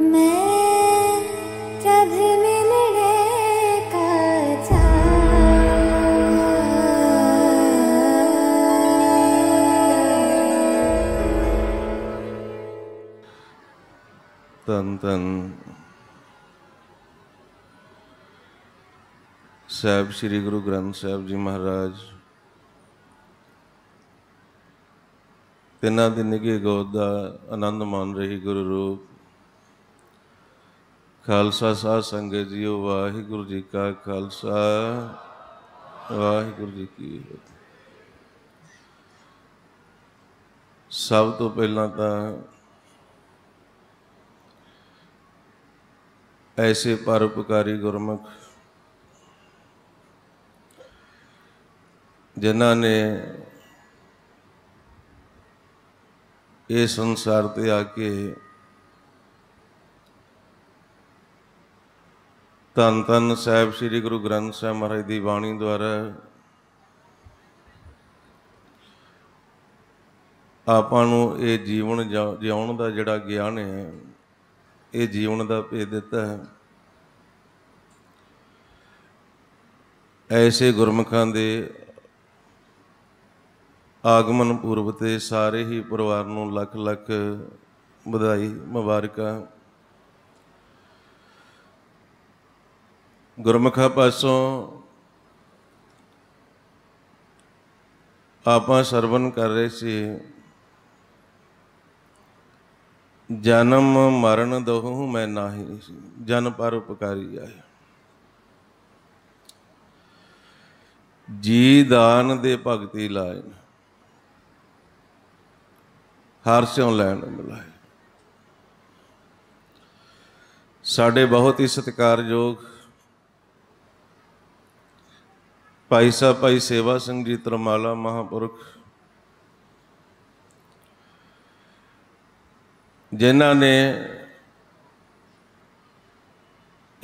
ਤਨ ਤਨ ਸਾਹਿਬ ਸ੍ਰੀ ਗੁਰੂ ਗ੍ਰੰਥ ਸਾਹਿਬ ਜੀ ਮਹਾਰਾਜ ਤਿੰਨਾਂ ਦਿਨ ਕੀ ਗੋਦ ਦਾ ਆਨੰਦ ਮਾਣ ਰਹੀ ਗੁਰੂ ਰੂਪ ਖਾਲਸਾ ਸਾਧ ਸੰਗਤ ਜੀਓ ਵਾਹਿਗੁਰੂ ਜੀ ਕਾ ਖਾਲਸਾ ਵਾਹਿਗੁਰੂ ਜੀ ਕੀ ਫਤਿਹ ਸਭ ਤੋਂ ਪਹਿਲਾਂ ਤਾਂ ਐਸੇ ਪਰਉਪਕਾਰੀ ਗੁਰਮੁਖ ਜਿਨ੍ਹਾਂ ਨੇ ਇਹ ਸੰਸਾਰ ਤੇ ਆ ਕੇ ਤਨ ਤਨ ਸਾਹਿਬ ਸ੍ਰੀ ਗੁਰੂ ਗ੍ਰੰਥ ਸਾਹਿਬ ਮਹਾਰਾਜ ਦੀ ਬਾਣੀ ਦੁਆਰਾ ਆਪਾਂ ਨੂੰ ਇਹ ਜੀਵਨ ਜਿਉਣ ਦਾ ਜਿਹੜਾ ਗਿਆਨ ਹੈ ਇਹ ਜੀਵਨ ਦਾ ਪੇ ਦਿੱਤਾ ਹੈ ਐਸੇ ਗੁਰਮਖਾਂ ਦੇ ਆਗਮਨ ਪੂਰਵ ਤੇ ਸਾਰੇ ਹੀ ਪਰਿਵਾਰ ਨੂੰ ਲੱਖ ਲੱਖ ਵਧਾਈ ਮੁਬਾਰਕਾਂ ਗੁਰਮੁਖਾ ਪਾਸੋਂ ਆਪਾਂ ਸਰਵਨ ਕਰ ਰਹੇ ਸੀ ਜਨਮ ਮਰਨ ਦੋਹੂ ਮੈਂ ਨਾਹੀ ਜਨ ਪਰ ਉਪਕਾਰੀ ਆਇਆ ਜੀ ਦਾਨ ਦੇ ਭਗਤੀ ਲਾਏ ਹਰ ਸਿਉ ਲੈਣ ਮਿਲਾਏ ਸਾਡੇ ਬਹੁਤ ਹੀ ਸਤਿਕਾਰਯੋਗ ਭਾਈ ਸਾਹਿਬ ਭਾਈ ਸੇਵਾ ਸਿੰਘ ਜੀ ਤਰਮਾਲਾ ਮਹਾਪੁਰਖ ਜਿਨ੍ਹਾਂ ਨੇ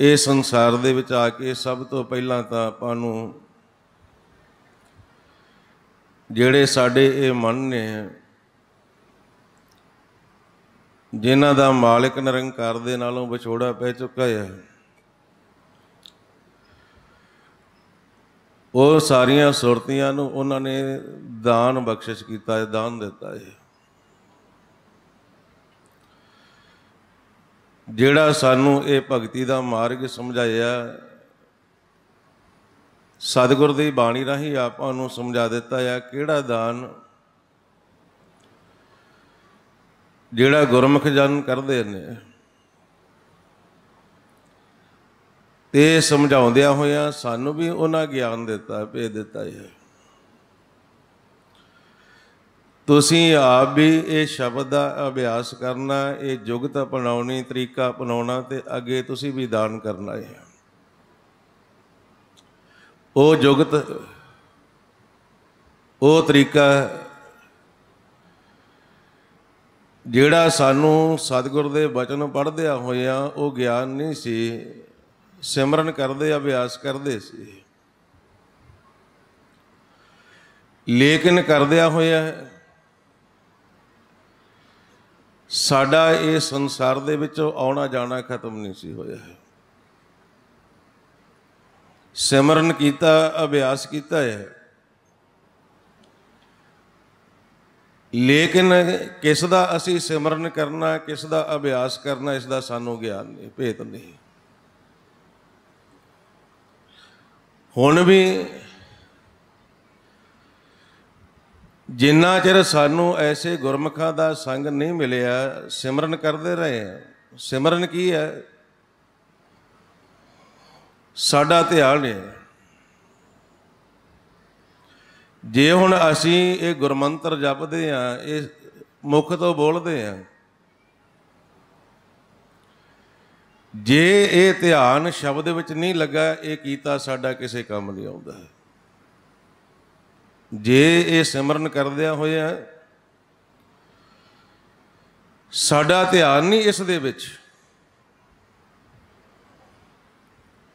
ਇਹ ਸੰਸਾਰ ਦੇ ਵਿੱਚ ਆ ਕੇ ਸਭ ਤੋਂ ਪਹਿਲਾਂ ਤਾਂ ਆਪਾਂ ਨੂੰ ਜਿਹੜੇ ਸਾਡੇ ਇਹ ਮਨ ਨੇ ਜਿਨ੍ਹਾਂ ਦਾ ਮਾਲਕ ਨਿਰੰਕਾਰ ਦੇ ਨਾਲੋਂ ਵਿਛੋੜਾ ਪੈ ਚੁੱਕਾ ਹੈ ਉਹ ਸਾਰੀਆਂ ਸੁਰਤੀਆਂ ਨੂੰ ਉਹਨਾਂ ਨੇ ਦਾਨ ਬਖਸ਼ਿਸ਼ ਕੀਤਾ ਹੈ ਦਾਨ ਦਿੱਤਾ ਹੈ ਜਿਹੜਾ ਸਾਨੂੰ ਇਹ ਭਗਤੀ ਦਾ ਮਾਰਗ ਸਮਝਾਇਆ ਸਤਿਗੁਰ ਦੀ ਬਾਣੀ ਰਾਹੀਂ ਆਪਾਂ ਨੂੰ ਸਮਝਾ ਦਿੱਤਾ ਹੈ ਕਿਹੜਾ ਦਾਨ ਜਿਹੜਾ ਗੁਰਮੁਖ ਜਨ ਕਰਦੇ ਨੇ ਤੇ ਸਮਝਾਉਂਦਿਆਂ ਹੋਇਆਂ ਸਾਨੂੰ ਵੀ ਉਹਨਾਂ ਗਿਆਨ ਦਿੱਤਾ ਭੇਜ ਦਿੱਤਾ ਹੈ ਤੁਸੀਂ ਆਪ ਵੀ ਇਹ ਸ਼ਬਦ ਦਾ ਅਭਿਆਸ ਕਰਨਾ ਇਹ ਜੁਗਤ ਅਪਣਾਉਣੀ ਤਰੀਕਾ ਅਪਣਾਉਣਾ ਤੇ ਅੱਗੇ ਤੁਸੀਂ ਵੀ ਦਾਨ ਕਰਨਾ ਹੈ ਉਹ ਜੁਗਤ ਉਹ ਤਰੀਕਾ ਜਿਹੜਾ ਸਾਨੂੰ ਸਤਿਗੁਰ ਦੇ ਬਚਨ ਪੜ੍ਹਦਿਆ ਹੋਇਆਂ ਉਹ ਗਿਆਨ ਨਹੀਂ ਸੀ ਸਿਮਰਨ ਕਰਦੇ ਅਭਿਆਸ ਕਰਦੇ ਸੀ ਲੇਕਿਨ ਕਰਦਿਆ ਹੋਇਆ ਹੈ ਸਾਡਾ ਇਹ ਸੰਸਾਰ ਦੇ ਵਿੱਚ ਆਉਣਾ ਜਾਣਾ ਖਤਮ ਨਹੀਂ ਸੀ ਹੋਇਆ ਹੈ ਸਿਮਰਨ ਕੀਤਾ ਅਭਿਆਸ ਕੀਤਾ ਹੈ ਲੇਕਿਨ ਕਿਸ ਦਾ ਅਸੀਂ ਸਿਮਰਨ ਕਰਨਾ ਕਿਸ ਦਾ ਅਭਿਆਸ ਕਰਨਾ ਇਸ ਦਾ ਸਾਨੂੰ ਗਿਆਨ ਨਹੀਂ ਭੇਤ ਨਹੀਂ ਹੁਣ ਵੀ ਜਿੰਨਾ ਚਿਰ ਸਾਨੂੰ ਐਸੇ ਗੁਰਮਖਾਂ ਦਾ ਸੰਗ ਨਹੀਂ ਮਿਲਿਆ ਸਿਮਰਨ ਕਰਦੇ ਰਹੇ ਸਿਮਰਨ ਕੀ ਹੈ ਸਾਡਾ ਧਿਆਨ ਹੈ ਜੇ ਹੁਣ ਅਸੀਂ ਇਹ ਗੁਰਮੰਤਰ ਜਪਦੇ ਆ ਇਹ ਮੁਖ ਤੋਂ ਬੋਲਦੇ ਆ ਜੇ ਇਹ ਧਿਆਨ ਸ਼ਬਦ ਵਿੱਚ ਨਹੀਂ ਲੱਗਾ ਇਹ ਕੀਤਾ ਸਾਡਾ ਕਿਸੇ ਕੰਮ ਨਹੀਂ ਆਉਂਦਾ ਜੇ ਇਹ ਸਿਮਰਨ ਕਰਦਿਆ ਹੋਇਆ ਸਾਡਾ ਧਿਆਨ ਨਹੀਂ ਇਸ ਦੇ ਵਿੱਚ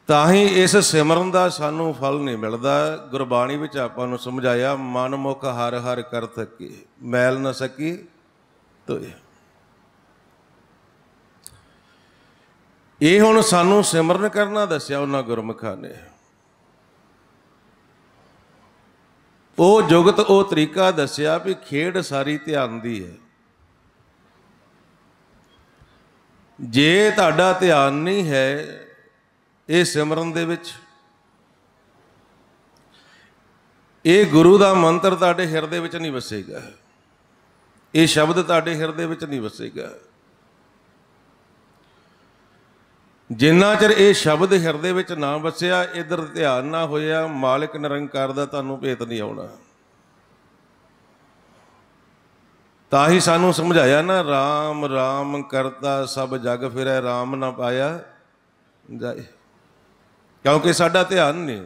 ਤਾਂ ਹੀ ਇਸ ਸਿਮਰਨ ਦਾ ਸਾਨੂੰ ਫਲ ਨਹੀਂ ਮਿਲਦਾ ਗੁਰਬਾਣੀ ਵਿੱਚ ਆਪਾਂ ਨੂੰ ਸਮਝਾਇਆ ਮਨ ਮੁਖ ਹਰ ਹਰ ਕਰ ਸਕੀ ਮੈਲ ਨਾ ਸਕੀ ਤੋਏ ਇਹ ਹੁਣ ਸਾਨੂੰ ਸਿਮਰਨ ਕਰਨਾ ਦੱਸਿਆ ਉਹਨਾਂ ਗੁਰਮਖਾਂ ਨੇ ਉਹ ਜੁਗਤ ਉਹ ਤਰੀਕਾ ਦੱਸਿਆ ਵੀ ਖੇਡ ਸਾਰੀ ਧਿਆਨ ਦੀ ਹੈ ਜੇ ਤੁਹਾਡਾ ਧਿਆਨ ਨਹੀਂ ਹੈ ਇਹ ਸਿਮਰਨ ਦੇ ਵਿੱਚ ਇਹ ਗੁਰੂ ਦਾ ਮੰਤਰ ਤੁਹਾਡੇ ਹਿਰਦੇ ਵਿੱਚ ਨਹੀਂ ਵਸੇਗਾ ਇਹ ਸ਼ਬਦ ਤੁਹਾਡੇ ਹਿਰਦੇ ਵਿੱਚ ਨਹੀਂ ਵਸੇਗਾ ਜਿੰਨਾ ਚਿਰ ਇਹ ਸ਼ਬਦ ਹਿਰਦੇ ਵਿੱਚ ਨਾ ਵਸਿਆ ਇਧਰ ਧਿਆਨ ਨਾ ਹੋਇਆ ਮਾਲਕ ਨਿਰੰਕਾਰ ਦਾ ਤੁਹਾਨੂੰ ਭੇਤ ਨਹੀਂ ਆਉਣਾ ਤਾਂ ਹੀ ਸਾਨੂੰ ਸਮਝਾਇਆ ਨਾ RAM RAM ਕਰਤਾ ਸਭ ਜਗ ਫਿਰੈ RAM ਨਾ ਪਾਇਆ ਜਾਏ ਕਿਉਂਕਿ ਸਾਡਾ ਧਿਆਨ ਨਹੀਂ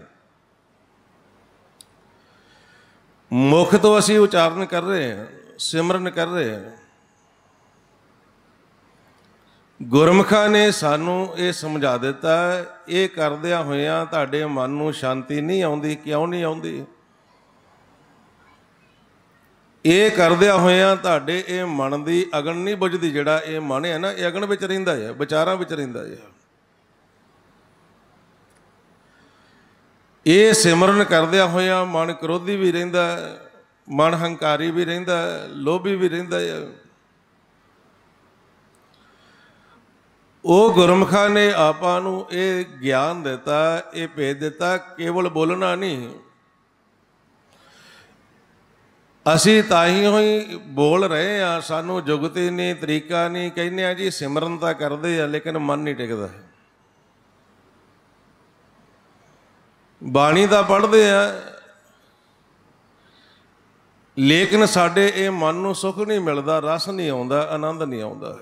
ਮੁਖ ਤੋਂ ਅਸੀਂ ਉਚਾਰਨ ਕਰ ਰਹੇ ਹਾਂ ਸਿਮਰਨ ਕਰ ਰਹੇ ਹਾਂ ਗੁਰਮਖਾਂ ਨੇ ਸਾਨੂੰ ਇਹ ਸਮਝਾ ਦਿੱਤਾ ਇਹ ਕਰਦਿਆਂ ਹੋਇਆਂ ਤੁਹਾਡੇ ਮਨ ਨੂੰ ਸ਼ਾਂਤੀ ਨਹੀਂ ਆਉਂਦੀ ਕਿਉਂ ਨਹੀਂ ਆਉਂਦੀ ਇਹ ਕਰਦਿਆਂ ਹੋਇਆਂ ਤੁਹਾਡੇ ਇਹ ਮਨ ਦੀ ਅਗਨ ਨਹੀਂ ਬੁਝਦੀ ਜਿਹੜਾ ਇਹ ਮਨ ਹੈ ਨਾ ਇਹ ਅਗਨ ਵਿੱਚ ਰਹਿੰਦਾ ਹੈ ਵਿਚਾਰਾਂ ਵਿੱਚ ਰਹਿੰਦਾ ਹੈ ਇਹ ਸਿਮਰਨ ਕਰਦਿਆਂ ਹੋਇਆਂ ਮਨ ਕ੍ਰੋਧੀ ਵੀ ਰਹਿੰਦਾ ਮਨ ਹੰਕਾਰੀ ਵੀ ਰਹਿੰਦਾ ਲੋਭੀ ਵੀ ਰਹਿੰਦਾ ਹੈ ਉਹ ਗੁਰਮਖਾ ਨੇ ਆਪਾਂ ਨੂੰ ਇਹ ਗਿਆਨ ਦਿੱਤਾ ਇਹ ਭੇਜ ਦਿੱਤਾ ਕੇਵਲ ਬੋਲਣਾ ਨਹੀਂ ਅਸੀਂ ਤਾਂ ਹੀ ਹੋਈ ਬੋਲ ਰਹੇ ਆ ਸਾਨੂੰ ਜੁਗਤੀ ਨਹੀਂ ਤਰੀਕਾ ਨਹੀਂ ਕਹਿੰਦੇ ਆ ਜੀ ਸਿਮਰਨ ਤਾਂ ਕਰਦੇ ਆ ਲੇਕਿਨ ਮਨ ਨਹੀਂ ਟਿਕਦਾ ਬਾਣੀ ਦਾ ਪੜ੍ਹਦੇ ਆ ਲੇਕਿਨ ਸਾਡੇ ਇਹ ਮਨ ਨੂੰ ਸੁੱਖ ਨਹੀਂ ਮਿਲਦਾ ਰਸ ਨਹੀਂ ਆਉਂਦਾ ਆਨੰਦ ਨਹੀਂ ਆਉਂਦਾ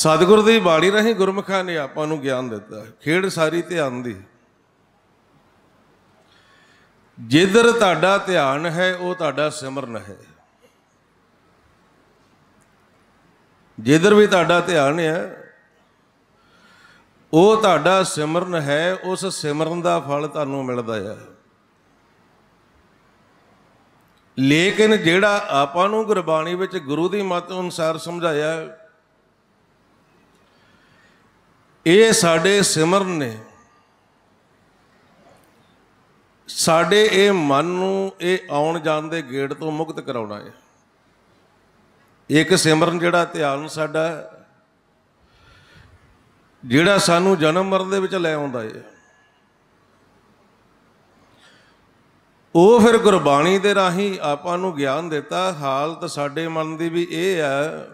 ਸਤਿਗੁਰ ਦੀ ਬਾਣੀ ਰਹੀ ਗੁਰਮਖਾਂ ਨੇ ਆਪਾਂ ਨੂੰ ਗਿਆਨ ਦਿੱਤਾ ਖੇੜ ਸਾਰੀ ਧਿਆਨ ਦੀ ਜਿੱਧਰ ਤੁਹਾਡਾ ਧਿਆਨ ਹੈ ਉਹ ਤੁਹਾਡਾ ਸਿਮਰਨ ਹੈ ਜਿੱਧਰ ਵੀ ਤੁਹਾਡਾ ਧਿਆਨ ਹੈ ਉਹ ਤੁਹਾਡਾ ਸਿਮਰਨ ਹੈ ਉਸ ਸਿਮਰਨ ਦਾ ਫਲ ਤੁਹਾਨੂੰ ਮਿਲਦਾ ਹੈ ਲੇਕਿਨ ਜਿਹੜਾ ਆਪਾਂ ਨੂੰ ਗੁਰਬਾਣੀ ਵਿੱਚ ਗੁਰੂ ਦੀ ਮਤ ਅਨੁਸਾਰ ਸਮਝਾਇਆ ਇਹ ਸਾਡੇ ਸਿਮਰਨ ਨੇ ਸਾਡੇ ਇਹ ਮਨ ਨੂੰ ਇਹ ਆਉਣ ਜਾਣ ਦੇ ਗੇੜ ਤੋਂ ਮੁਕਤ ਕਰਾਉਣਾ ਹੈ ਇੱਕ ਸਿਮਰਨ ਜਿਹੜਾ ਧਿਆਨ ਸਾਡਾ ਜਿਹੜਾ ਸਾਨੂੰ ਜਨਮ ਮਰਨ ਦੇ ਵਿੱਚ ਲੈ ਆਉਂਦਾ ਹੈ ਉਹ ਫਿਰ ਗੁਰਬਾਣੀ ਦੇ ਰਾਹੀਂ ਆਪਾਂ ਨੂੰ ਗਿਆਨ ਦਿੱਤਾ ਹਾਲਤ ਸਾਡੇ ਮਨ ਦੀ ਵੀ ਇਹ ਹੈ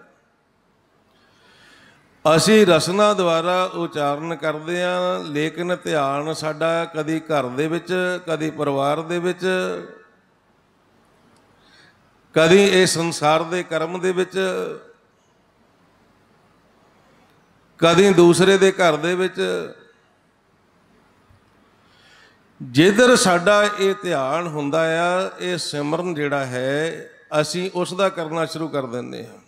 ਅਸੀਂ ਰਸਨਾ ਦੁਆਰਾ ਉਚਾਰਨ ਕਰਦੇ ਆਂ ਲੇਕਿਨ ਧਿਆਨ ਸਾਡਾ ਕਦੀ ਘਰ ਦੇ ਵਿੱਚ ਕਦੀ ਪਰਿਵਾਰ ਦੇ ਵਿੱਚ ਕਦੀ ਇਹ ਸੰਸਾਰ ਦੇ ਕਰਮ ਦੇ ਵਿੱਚ ਕਦੀ ਦੂਸਰੇ ਦੇ ਘਰ ਦੇ ਵਿੱਚ ਜਿੱਧਰ ਸਾਡਾ ਇਹ ਧਿਆਨ ਹੁੰਦਾ ਆ ਇਹ ਸਿਮਰਨ ਜਿਹੜਾ ਹੈ ਅਸੀਂ ਉਸ ਦਾ ਕਰਨਾ ਸ਼ੁਰੂ ਕਰ ਦਿੰਦੇ ਹਾਂ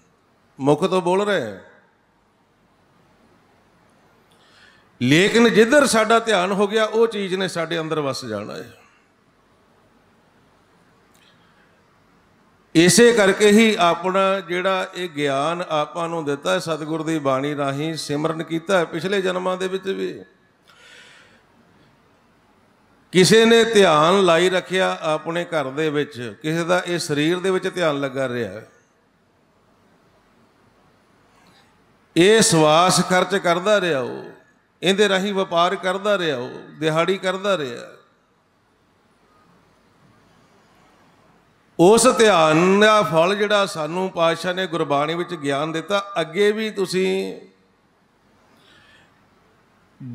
ਮੁਖ ਤੋਂ ਬੋਲ ਰਹੇ ਹਾਂ ਲੇਕਿਨ ਜਿੱਧਰ ਸਾਡਾ ਧਿਆਨ ਹੋ ਗਿਆ ਉਹ ਚੀਜ਼ ਨੇ ਸਾਡੇ ਅੰਦਰ ਵਸ ਜਾਣਾ ਹੈ ਇਸੇ ਕਰਕੇ ਹੀ ਆਪਣਾ ਜਿਹੜਾ ਇਹ ਗਿਆਨ ਆਪਾਂ ਨੂੰ ਦਿੱਤਾ ਹੈ ਸਤਿਗੁਰ ਦੀ ਬਾਣੀ ਰਾਹੀਂ ਸਿਮਰਨ ਕੀਤਾ ਪਿਛਲੇ ਜਨਮਾਂ ਦੇ ਵਿੱਚ ਵੀ ਕਿਸੇ ਨੇ ਧਿਆਨ ਲਾਈ ਰੱਖਿਆ ਆਪਣੇ ਘਰ ਦੇ ਵਿੱਚ ਕਿਸੇ ਦਾ ਇਹ ਸਰੀਰ ਦੇ ਵਿੱਚ ਧਿਆਨ ਲੱਗਾ ਰਿਹਾ ਹੈ ਇਹ ਸਵਾਸ ਖਰਚ ਕਰਦਾ ਰਿਹਾ ਉਹ ਇਹਦੇ ਰਾਹੀਂ ਵਪਾਰ ਕਰਦਾ ਰਿਹਾ ਉਹ ਦਿਹਾੜੀ ਕਰਦਾ ਰਿਹਾ ਉਸ ਧਿਆਨ ਦਾ ਫਲ ਜਿਹੜਾ ਸਾਨੂੰ ਪਾਤਸ਼ਾਹ ਨੇ ਗੁਰਬਾਣੀ ਵਿੱਚ ਗਿਆਨ ਦਿੱਤਾ ਅੱਗੇ ਵੀ ਤੁਸੀਂ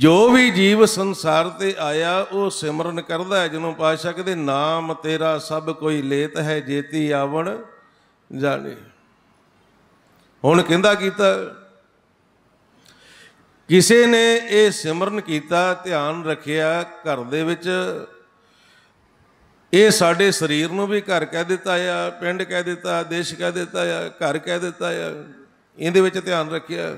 ਜੋ ਵੀ ਜੀਵ ਸੰਸਾਰ ਤੇ ਆਇਆ ਉਹ ਸਿਮਰਨ ਕਰਦਾ ਹੈ ਜਿਹਨੂੰ ਪਾਤਸ਼ਾਹ ਕਹਿੰਦੇ ਨਾਮ ਤੇਰਾ ਸਭ ਕੋਈ ਲੇਤ ਹੈ ਜੇਤੀ ਆਵਣ ਜਾਣੇ ਹੁਣ ਕਹਿੰਦਾ ਕੀਤਾ ਕਿਸੇ ਨੇ ਇਹ ਸਿਮਰਨ ਕੀਤਾ ਧਿਆਨ ਰੱਖਿਆ ਘਰ ਦੇ ਵਿੱਚ ਇਹ ਸਾਡੇ ਸਰੀਰ ਨੂੰ ਵੀ ਘਰ ਕਹਿ ਦਿੱਤਾ ਆ ਪਿੰਡ ਕਹਿ ਦਿੱਤਾ ਦੇਸ਼ ਕਹਿ ਦਿੱਤਾ ਆ ਘਰ ਕਹਿ ਦਿੱਤਾ ਆ ਇਹਦੇ ਵਿੱਚ ਧਿਆਨ ਰੱਖਿਆ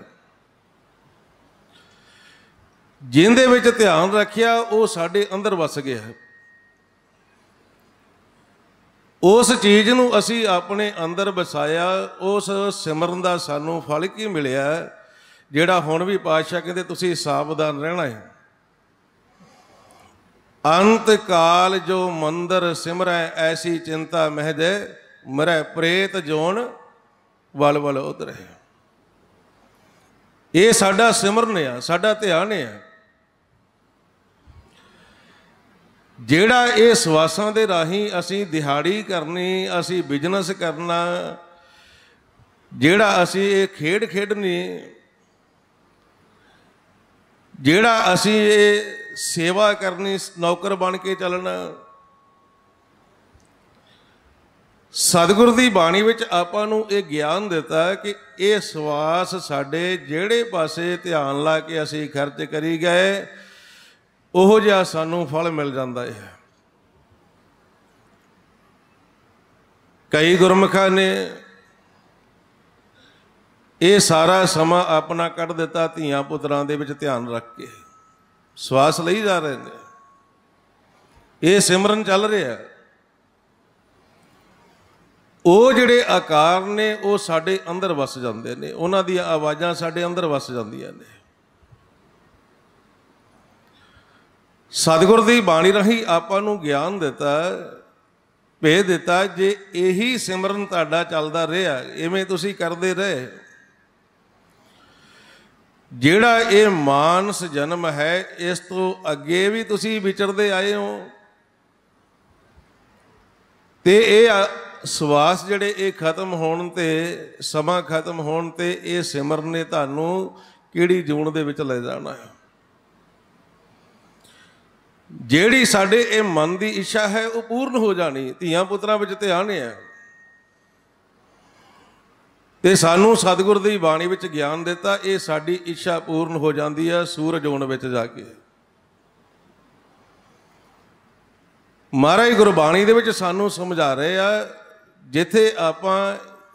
ਜਿੰਦੇ ਵਿੱਚ ਧਿਆਨ ਰੱਖਿਆ ਉਹ ਸਾਡੇ ਅੰਦਰ ਵਸ ਗਿਆ ਉਸ ਚੀਜ਼ ਨੂੰ ਅਸੀਂ ਆਪਣੇ ਅੰਦਰ ਵਸਾਇਆ ਉਸ ਸਿਮਰਨ ਦਾ ਸਾਨੂੰ ਫਲ ਕੀ ਮਿਲਿਆ ਜਿਹੜਾ ਹੁਣ ਵੀ ਪਾਤਸ਼ਾਹ ਕਹਿੰਦੇ ਤੁਸੀਂ ਸਾਵਧਾਨ ਰਹਿਣਾ ਹੈ ਅੰਤ ਕਾਲ ਜੋ ਮੰਦਰ ਸਿਮਰੈ ਐਸੀ ਚਿੰਤਾ ਮਹਿਜੈ ਮਰੈ ਪ੍ਰੇਤ ਜੋਨ ਵਲ ਵਲ ਉਧਰੇ ਇਹ ਸਾਡਾ ਸਿਮਰਨ ਆ ਸਾਡਾ ਧਿਆਨ ਆ ਜਿਹੜਾ ਇਹ ਸਵਾਸਾਂ ਦੇ ਰਾਹੀਂ ਅਸੀਂ ਦਿਹਾੜੀ ਕਰਨੀ ਅਸੀਂ ਬਿਜ਼ਨਸ ਕਰਨਾ ਜਿਹੜਾ ਅਸੀਂ ਇਹ ਖੇਡ ਖੇਡਣੀ ਜਿਹੜਾ ਅਸੀਂ ਇਹ ਸੇਵਾ ਕਰਨੀ ਨੌਕਰ ਬਣ ਕੇ ਚੱਲਣਾ ਸਤਿਗੁਰ ਦੀ ਬਾਣੀ ਵਿੱਚ ਆਪਾਂ ਨੂੰ ਇਹ ਗਿਆਨ ਦਿੱਤਾ ਕਿ ਇਹ ਸਵਾਸ ਸਾਡੇ ਜਿਹੜੇ ਪਾਸੇ ਧਿਆਨ ਲਾ ਕੇ ਅਸੀਂ ਖਰਚ ਕਰੀ ਗਏ ਉਹ ਜਿਹਾ ਸਾਨੂੰ ਫਲ ਮਿਲ ਜਾਂਦਾ ਹੈ ਕਈ ਗੁਰਮਖਾਂ ਨੇ ਇਹ ਸਾਰਾ ਸਮਾਂ ਆਪਣਾ ਕੱਢ ਦਿੱਤਾ ਧੀਆਂ ਪੁੱਤਰਾਂ ਦੇ ਵਿੱਚ ਧਿਆਨ ਰੱਖ ਕੇ ਸਵਾਸ ਲਈ ਜਾ ਰਹੇ ਨੇ ਇਹ ਸਿਮਰਨ ਚੱਲ ਰਿਹਾ ਉਹ ਜਿਹੜੇ ਆਕਾਰ ਨੇ ਉਹ ਸਾਡੇ ਅੰਦਰ ਵਸ ਜਾਂਦੇ ਨੇ ਉਹਨਾਂ ਦੀਆਂ ਆਵਾਜ਼ਾਂ ਸਾਡੇ ਅੰਦਰ ਵਸ ਜਾਂਦੀਆਂ ਨੇ ਸਤਿਗੁਰ ਦੀ ਬਾਣੀ ਰਹੀ ਆਪਾਂ ਨੂੰ ਗਿਆਨ ਦਿੱਤਾ ਭੇਜ ਦਿੱਤਾ ਜੇ ਇਹੀ ਸਿਮਰਨ ਤੁਹਾਡਾ ਚੱਲਦਾ ਰਿਹਾ ਐਵੇਂ ਤੁਸੀਂ ਕਰਦੇ ਰਹੇ ਜਿਹੜਾ ਇਹ ਮਾਨਸ ਜਨਮ ਹੈ ਇਸ ਤੋਂ ਅੱਗੇ ਵੀ ਤੁਸੀਂ ਵਿਚਰਦੇ ਆਏ ਹੋ ਤੇ ਇਹ ਸਵਾਸ ਜਿਹੜੇ ਇਹ ਖਤਮ ਹੋਣ ਤੇ ਸਮਾਂ ਖਤਮ ਹੋਣ ਤੇ ਇਹ ਸਿਮਰਨ ਨੇ ਤੁਹਾਨੂੰ ਕਿਹੜੀ ਜੂਨ ਦੇ ਵਿੱਚ ਲੈ ਜਾਣਾ ਹੈ ਜਿਹੜੀ ਸਾਡੇ ਇਹ ਮਨ ਦੀ ਇੱਛਾ ਹੈ ਉਹ ਪੂਰਨ ਹੋ ਜਾਣੀ ਧੀਆਂ ਪੁੱਤਰਾਂ ਵਿੱਚ ਧਿਆਨ ਹੈ ਤੇ ਸਾਨੂੰ ਸਤਿਗੁਰ ਦੀ ਬਾਣੀ ਵਿੱਚ ਗਿਆਨ ਦਿੱਤਾ ਇਹ ਸਾਡੀ ਇੱਛਾ ਪੂਰਨ ਹੋ ਜਾਂਦੀ ਹੈ ਸੂਰਜ ਹੋਣ ਵਿੱਚ ਜਾ ਕੇ ਮਹਾਰਾਜ ਗੁਰਬਾਣੀ ਦੇ ਵਿੱਚ ਸਾਨੂੰ ਸਮਝਾ ਰਹੇ ਆ ਜਿੱਥੇ ਆਪਾਂ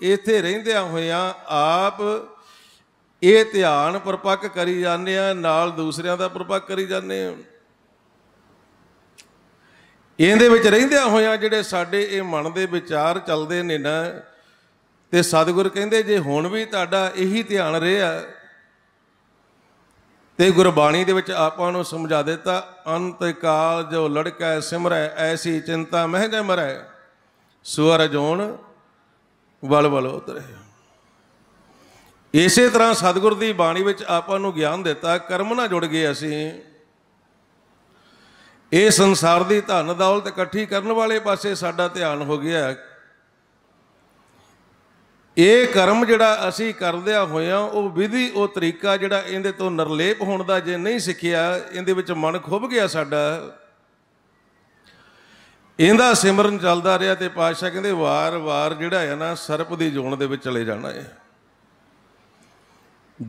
ਇੱਥੇ ਰਹਿੰਦਿਆਂ ਹੋਇਆਂ ਆਪ ਇਹ ਧਿਆਨ ਪਰਪੱਕ ਕਰੀ ਜਾਂਦੇ ਆ ਨਾਲ ਦੂਸਰਿਆਂ ਦਾ ਪਰਪੱਕ ਕਰੀ ਜਾਂਦੇ ਆ ਇਹਦੇ ਵਿੱਚ ਰਹਿੰਦਿਆਂ ਹੋਇਆਂ ਜਿਹੜੇ ਸਾਡੇ ਇਹ ਮਨ ਦੇ ਵਿਚਾਰ ਚੱਲਦੇ ਨੇ ਨਾ ਤੇ ਸਤਿਗੁਰ ਕਹਿੰਦੇ ਜੇ ਹੁਣ ਵੀ ਤੁਹਾਡਾ ਇਹੀ ਧਿਆਨ ਰਿਹਾ ਤੇ ਗੁਰਬਾਣੀ ਦੇ ਵਿੱਚ ਆਪਾਂ ਨੂੰ ਸਮਝਾ ਦਿੱਤਾ ਅੰਤ ਕਾਲ ਜੋ ਲੜਕਾ ਸਿਮਰੈ ਐਸੀ ਚਿੰਤਾ ਮਹਿ ਮਰੈ ਸੁਅਰ ਜੋਣ ਵਲ ਵਲ ਉਤਰੇ ਇਸੇ ਤਰ੍ਹਾਂ ਸਤਿਗੁਰ ਦੀ ਬਾਣੀ ਵਿੱਚ ਆਪਾਂ ਨੂੰ ਗਿਆਨ ਦਿੱਤਾ ਕਰਮ ਨਾਲ ਜੁੜ ਗਏ ਅਸੀਂ ਇਹ ਸੰਸਾਰ ਦੀ ਧਨ ਦੌਲਤ ਇਕੱਠੀ ਕਰਨ ਵਾਲੇ ਪਾਸੇ ਸਾਡਾ ਧਿਆਨ ਹੋ ਗਿਆ ਇਹ ਕਰਮ ਜਿਹੜਾ ਅਸੀਂ ਕਰਦਿਆ ਹੋਇਆ ਉਹ ਵਿਧੀ ਉਹ ਤਰੀਕਾ ਜਿਹੜਾ ਇਹਦੇ ਤੋਂ ਨਿਰਲੇਪ ਹੋਣ ਦਾ ਜੇ ਨਹੀਂ ਸਿੱਖਿਆ ਇਹਦੇ ਵਿੱਚ ਮਨ ਖੁੱਭ ਗਿਆ ਸਾਡਾ ਇਹਦਾ ਸਿਮਰਨ ਚੱਲਦਾ ਰਿਹਾ ਤੇ ਪਾਤਸ਼ਾਹ ਕਹਿੰਦੇ ਵਾਰ-ਵਾਰ ਜਿਹੜਾ ਹੈ ਨਾ ਸਰਪ ਦੀ ਜੋਨ ਦੇ ਵਿੱਚ ਚਲੇ ਜਾਣਾ ਹੈ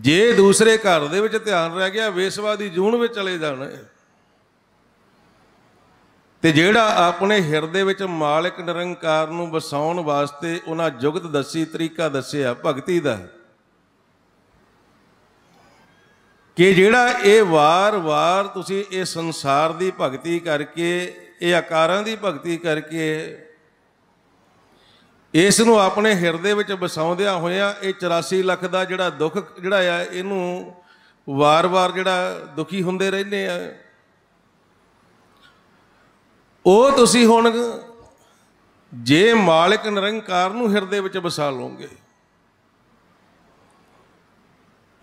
ਜੇ ਦੂਸਰੇ ਘਰ ਦੇ ਵਿੱਚ ਧਿਆਨ ਰਹਿ ਗਿਆ ਵੇਸਵਾ ਦੀ ਜੂਨ ਵਿੱਚ ਚਲੇ ਜਾਣਾ ਹੈ ਤੇ ਜਿਹੜਾ ਆਪਣੇ ਹਿਰਦੇ ਵਿੱਚ ਮਾਲਕ ਨਿਰੰਕਾਰ ਨੂੰ ਵਸਾਉਣ ਵਾਸਤੇ ਉਹਨਾਂ ਜੁਗਤ ਦੱਸੀ ਤਰੀਕਾ ਦੱਸਿਆ ਭਗਤੀ ਦਾ ਕਿ ਜਿਹੜਾ ਇਹ ਵਾਰ-ਵਾਰ ਤੁਸੀਂ ਇਹ ਸੰਸਾਰ ਦੀ ਭਗਤੀ ਕਰਕੇ ਇਹ ਆਕਾਰਾਂ ਦੀ ਭਗਤੀ ਕਰਕੇ ਇਸ ਨੂੰ ਆਪਣੇ ਹਿਰਦੇ ਵਿੱਚ ਵਸਾਉਂਦਿਆਂ ਹੋਇਆਂ ਇਹ 84 ਲੱਖ ਦਾ ਜਿਹੜਾ ਦੁੱਖ ਜਿਹੜਾ ਆ ਇਹਨੂੰ ਵਾਰ-ਵਾਰ ਜਿਹੜਾ ਦੁਖੀ ਹੁੰਦੇ ਰਹਿੰਦੇ ਆ ਉਹ ਤੁਸੀਂ ਹੁਣ ਜੇ ਮਾਲਕ ਨਿਰੰਕਾਰ ਨੂੰ ਹਿਰਦੇ ਵਿੱਚ ਵਸਾ ਲਓਗੇ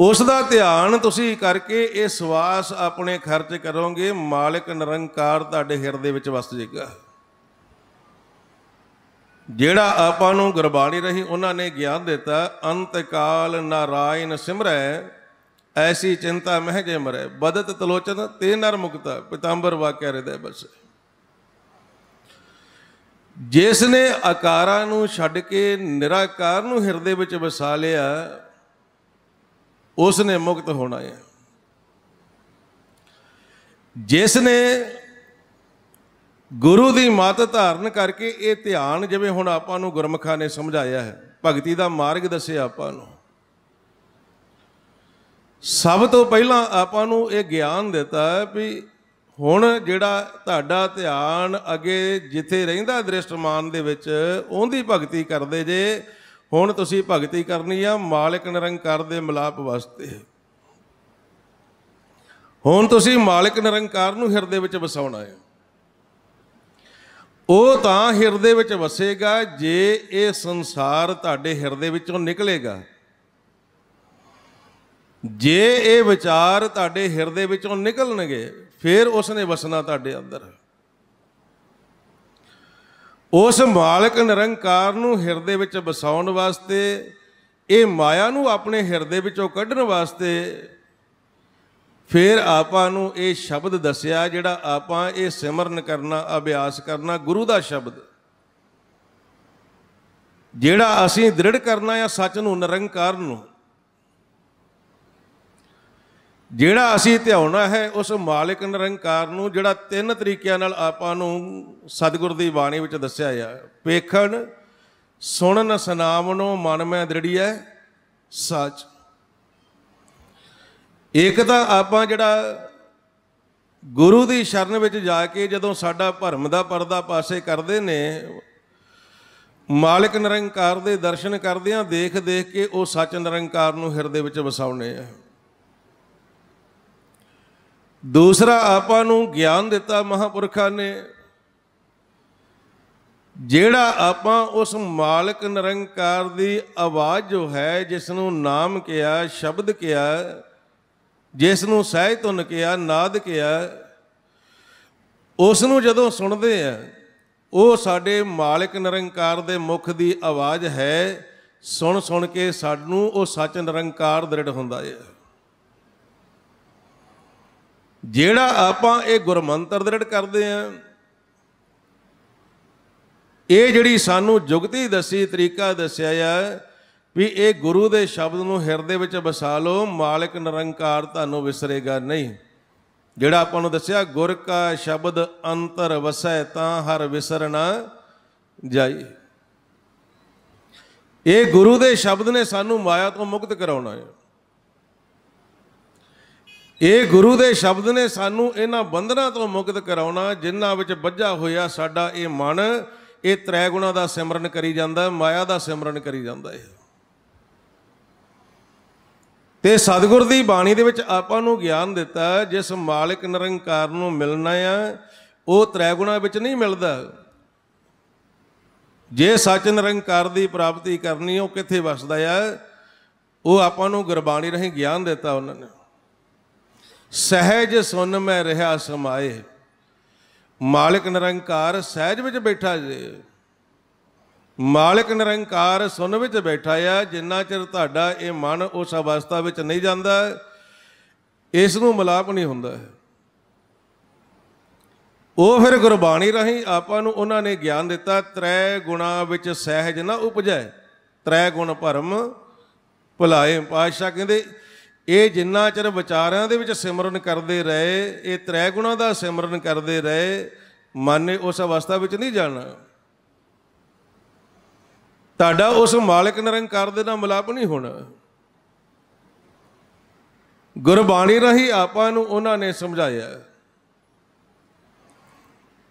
ਉਸ ਦਾ ਧਿਆਨ ਤੁਸੀਂ ਕਰਕੇ ਇਹ ਸਵਾਸ ਆਪਣੇ ਖਰਚ ਕਰੋਗੇ ਮਾਲਕ ਨਿਰੰਕਾਰ ਤੁਹਾਡੇ ਹਿਰਦੇ ਵਿੱਚ ਵਸ ਜਾਏਗਾ ਜਿਹੜਾ ਆਪਾਂ ਨੂੰ ਗੁਰਬਾਣੀ ਰਹੀ ਉਹਨਾਂ ਨੇ ਗਿਆਨ ਦਿੱਤਾ ਅੰਤ ਕਾਲ ਨਾਰਾਇਣ ਸਿਮਰੈ ਐਸੀ ਚਿੰਤਾ ਮਹਿ ਜੇ ਬਦਤ ਤਲੋਚਨ ਤੇ ਨਰ ਮੁਕਤ ਪਿਤਾੰਬਰ ਵਾਕਿਆ ਹਿਰਦੇ ਬਸ ਜਿਸ ਨੇ ਆਕਾਰਾਂ ਨੂੰ ਛੱਡ ਕੇ ਨਿਰਾਕਾਰ ਨੂੰ ਹਿਰਦੇ ਵਿੱਚ ਵਸਾ ਲਿਆ ਉਸ ਨੇ ਮੁਕਤ ਹੋਣਾ ਹੈ ਜਿਸ ਨੇ ਗੁਰੂ ਦੀ ਮਤ ਧਾਰਨ ਕਰਕੇ ਇਹ ਧਿਆਨ ਜਿਵੇਂ ਹੁਣ ਆਪਾਂ ਨੂੰ ਗੁਰਮਖਾ ਨੇ ਸਮਝਾਇਆ ਹੈ ਭਗਤੀ ਦਾ ਮਾਰਗ ਦੱਸਿਆ ਆਪਾਂ ਨੂੰ ਸਭ ਤੋਂ ਪਹਿਲਾਂ ਆਪਾਂ ਨੂੰ ਇਹ ਗਿਆਨ ਦਿੱਤਾ ਹੈ ਵੀ ਹੁਣ ਜਿਹੜਾ ਤੁਹਾਡਾ ਧਿਆਨ ਅਗੇ ਜਿੱਥੇ ਰਹਿੰਦਾ ਦ੍ਰਿਸ਼ਟਮਾਨ ਦੇ ਵਿੱਚ ਉਹਦੀ ਭਗਤੀ ਕਰਦੇ ਜੇ ਹੁਣ ਤੁਸੀਂ ਭਗਤੀ ਕਰਨੀ ਆ ਮਾਲਕ ਨਿਰੰਕਾਰ ਦੇ ਮਲਾਪ ਵਾਸਤੇ ਹੁਣ ਤੁਸੀਂ ਮਾਲਕ ਨਿਰੰਕਾਰ ਨੂੰ ਹਿਰਦੇ ਵਿੱਚ ਵਸਾਉਣਾ ਹੈ ਉਹ ਤਾਂ ਹਿਰਦੇ ਵਿੱਚ ਵਸੇਗਾ ਜੇ ਇਹ ਸੰਸਾਰ ਤੁਹਾਡੇ ਹਿਰਦੇ ਵਿੱਚੋਂ ਨਿਕਲੇਗਾ ਜੇ ਇਹ ਵਿਚਾਰ ਤੁਹਾਡੇ ਹਿਰਦੇ ਵਿੱਚੋਂ ਨਿਕਲਣਗੇ ਫਿਰ ਉਸ ਨੇ ਵਸਣਾ ਤੁਹਾਡੇ ਅੰਦਰ ਉਸ ਮਾਲਕ ਨਿਰੰਕਾਰ ਨੂੰ ਹਿਰਦੇ ਵਿੱਚ ਵਸਾਉਣ ਵਾਸਤੇ ਇਹ ਮਾਇਆ ਨੂੰ ਆਪਣੇ ਹਿਰਦੇ ਵਿੱਚੋਂ ਕੱਢਣ ਵਾਸਤੇ ਫਿਰ ਆਪਾਂ ਨੂੰ ਇਹ ਸ਼ਬਦ ਦੱਸਿਆ ਜਿਹੜਾ ਆਪਾਂ ਇਹ ਸਿਮਰਨ ਕਰਨਾ ਅਭਿਆਸ ਕਰਨਾ ਗੁਰੂ ਦਾ ਸ਼ਬਦ ਜਿਹੜਾ ਅਸੀਂ ਦ੍ਰਿੜ ਕਰਨਾ ਹੈ ਸੱਚ ਨੂੰ ਨਿਰੰਕਾਰ ਨੂੰ ਜਿਹੜਾ ਅਸੀਂ ਧਿਆਉਣਾ ਹੈ ਉਸ ਮਾਲਕ ਨਿਰੰਕਾਰ ਨੂੰ ਜਿਹੜਾ ਤਿੰਨ ਤਰੀਕਿਆਂ ਨਾਲ ਆਪਾਂ ਨੂੰ ਸਤਿਗੁਰ ਦੀ ਬਾਣੀ ਵਿੱਚ ਦੱਸਿਆ ਆ ਪੇਖਣ ਸੁਣਨ ਸਨਾਮ ਨੂੰ ਮਨ ਮੈਂ ਦ੍ਰਿੜੀਐ ਸੱਚ ਇੱਕ ਤਾਂ ਆਪਾਂ ਜਿਹੜਾ ਗੁਰੂ ਦੀ ਸ਼ਰਨ ਵਿੱਚ ਜਾ ਕੇ ਜਦੋਂ ਸਾਡਾ ਭਰਮ ਦਾ ਪਰਦਾ ਪਾਸੇ ਕਰਦੇ ਨੇ ਮਾਲਕ ਨਿਰੰਕਾਰ ਦੇ ਦਰਸ਼ਨ ਕਰਦਿਆਂ ਦੇਖ ਦੇਖ ਕੇ ਉਹ ਸੱਚ ਨਿਰੰਕਾਰ ਨੂੰ ਹਿਰਦੇ ਵਿੱਚ ਵਸਾਉਣੇ ਆ ਦੂਸਰਾ ਆਪਾਂ ਨੂੰ ਗਿਆਨ ਦਿੱਤਾ ਮਹਾਪੁਰਖਾਂ ਨੇ ਜਿਹੜਾ ਆਪਾਂ ਉਸ ਮਾਲਕ ਨਿਰੰਕਾਰ ਦੀ ਆਵਾਜ਼ ਜੋ ਹੈ ਜਿਸ ਨੂੰ ਨਾਮ ਕਿਹਾ ਸ਼ਬਦ ਕਿਹਾ ਜਿਸ ਨੂੰ ਸਹਿਜ ਤੁਨ ਕਿਹਾ ਨਾਦ ਕਿਹਾ ਉਸ ਨੂੰ ਜਦੋਂ ਸੁਣਦੇ ਆ ਉਹ ਸਾਡੇ ਮਾਲਕ ਨਿਰੰਕਾਰ ਦੇ ਮੁਖ ਦੀ ਆਵਾਜ਼ ਹੈ ਸੁਣ ਸੁਣ ਕੇ ਸਾਨੂੰ ਉਹ ਸੱਚ ਨਿਰੰਕਾਰ ਦ੍ਰਿੜ ਹੁੰਦਾ ਹੈ ਜਿਹੜਾ ਆਪਾਂ ਇਹ ਗੁਰਮੰਤਰ ਦ੍ਰਿੜ ਕਰਦੇ ਆਂ ਇਹ ਜਿਹੜੀ ਸਾਨੂੰ ਜੁਗਤੀ ਦੱਸੀ ਤਰੀਕਾ ਦੱਸਿਆ ਆ ਵੀ ਇਹ ਗੁਰੂ ਦੇ ਸ਼ਬਦ ਨੂੰ ਹਿਰਦੇ ਵਿੱਚ ਵਸਾ ਲਓ ਮਾਲਕ ਨਿਰੰਕਾਰ ਤੁਹਾਨੂੰ ਵਿਸਰੇਗਾ ਨਹੀਂ ਜਿਹੜਾ ਆਪਾਂ ਨੂੰ ਦੱਸਿਆ ਗੁਰ ਕਾ ਸ਼ਬਦ ਅੰਤਰ ਵਸੈ ਤਾਂ ਹਰ ਵਿਸਰਣਾ ਜਾਈ ਇਹ ਗੁਰੂ ਦੇ ਸ਼ਬਦ ਨੇ ਸਾਨੂੰ ਮਾਇਆ ਤੋਂ ਮੁਕਤ ਕਰਾਉਣਾ ਹੈ ਇਹ ਗੁਰੂ ਦੇ ਸ਼ਬਦ ਨੇ ਸਾਨੂੰ ਇਹਨਾਂ ਬੰਧਨਾਂ ਤੋਂ ਮੁਕਤ ਕਰਾਉਣਾ ਜਿਨ੍ਹਾਂ ਵਿੱਚ ਵੱਜਾ ਹੋਇਆ ਸਾਡਾ ਇਹ ਮਨ ਇਹ ਤ੍ਰੈ ਗੁਣਾ ਦਾ ਸਿਮਰਨ ਕਰੀ ਜਾਂਦਾ ਮਾਇਆ ਦਾ ਸਿਮਰਨ ਕਰੀ ਜਾਂਦਾ ਹੈ ਤੇ ਸਤਿਗੁਰ ਦੀ ਬਾਣੀ ਦੇ ਵਿੱਚ ਆਪਾਂ ਨੂੰ ਗਿਆਨ ਦਿੱਤਾ ਜਿਸ ਮਾਲਕ ਨਿਰੰਕਾਰ ਨੂੰ ਮਿਲਣਾ ਆ ਉਹ ਤ੍ਰੈ ਗੁਣਾ ਵਿੱਚ ਨਹੀਂ ਮਿਲਦਾ ਜੇ ਸੱਚ ਨਿਰੰਕਾਰ ਦੀ ਪ੍ਰਾਪਤੀ ਕਰਨੀ ਉਹ ਕਿੱਥੇ ਵਸਦਾ ਆ ਉਹ ਆਪਾਂ ਨੂੰ ਗੁਰਬਾਣੀ ਰਹੀਂ ਗਿਆਨ ਦਿੱਤਾ ਉਹਨਾਂ ਨੇ ਸਹਿਜ ਸੁਨ ਮੈਂ ਰਹਾ ਸਮਾਏ ਮਾਲਕ ਨਿਰੰਕਾਰ ਸਹਿਜ ਵਿੱਚ ਬੈਠਾ ਜੇ ਮਾਲਕ ਨਿਰੰਕਾਰ ਸੁਨ ਵਿੱਚ ਬੈਠਾ ਆ ਜਿੰਨਾ ਚਿਰ ਤੁਹਾਡਾ ਇਹ ਮਨ ਉਸ ਅਵਸਥਾ ਵਿੱਚ ਨਹੀਂ ਜਾਂਦਾ ਇਸ ਨੂੰ ਮਲਾਪ ਨਹੀਂ ਹੁੰਦਾ ਉਹ ਫਿਰ ਗੁਰਬਾਣੀ ਰਹੀਂ ਆਪਾਂ ਨੂੰ ਉਹਨਾਂ ਨੇ ਗਿਆਨ ਦਿੱਤਾ ਤ੍ਰੈ ਗੁਣਾ ਵਿੱਚ ਸਹਿਜ ਨਾ ਉਪਜੈ ਤ੍ਰੈ ਗੁਣ ਭਰਮ ਭੁਲਾਏ ਪਾਤਸ਼ਾਹ ਕਹਿੰਦੇ ਇਹ ਜਿੰਨਾ ਚਿਰ ਵਿਚਾਰਾਂ ਦੇ ਵਿੱਚ ਸਿਮਰਨ ਕਰਦੇ ਰਹੇ ਇਹ ਤ੍ਰੈ ਗੁਣਾ ਦਾ ਸਿਮਰਨ ਕਰਦੇ ਰਹੇ ਮਨ ਨੇ ਉਸ ਅਵਸਥਾ ਵਿੱਚ ਨਹੀਂ ਜਾਣਾ ਤੁਹਾਡਾ ਉਸ ਮਾਲਕ ਨਿਰੰਕਾਰ ਦੇ ਨਾਲ ਮਿਲਾਪ ਨਹੀਂ ਹੋਣਾ ਗੁਰਬਾਣੀ ਰਹੀ ਆਪਾਂ ਨੂੰ ਉਹਨਾਂ ਨੇ ਸਮਝਾਇਆ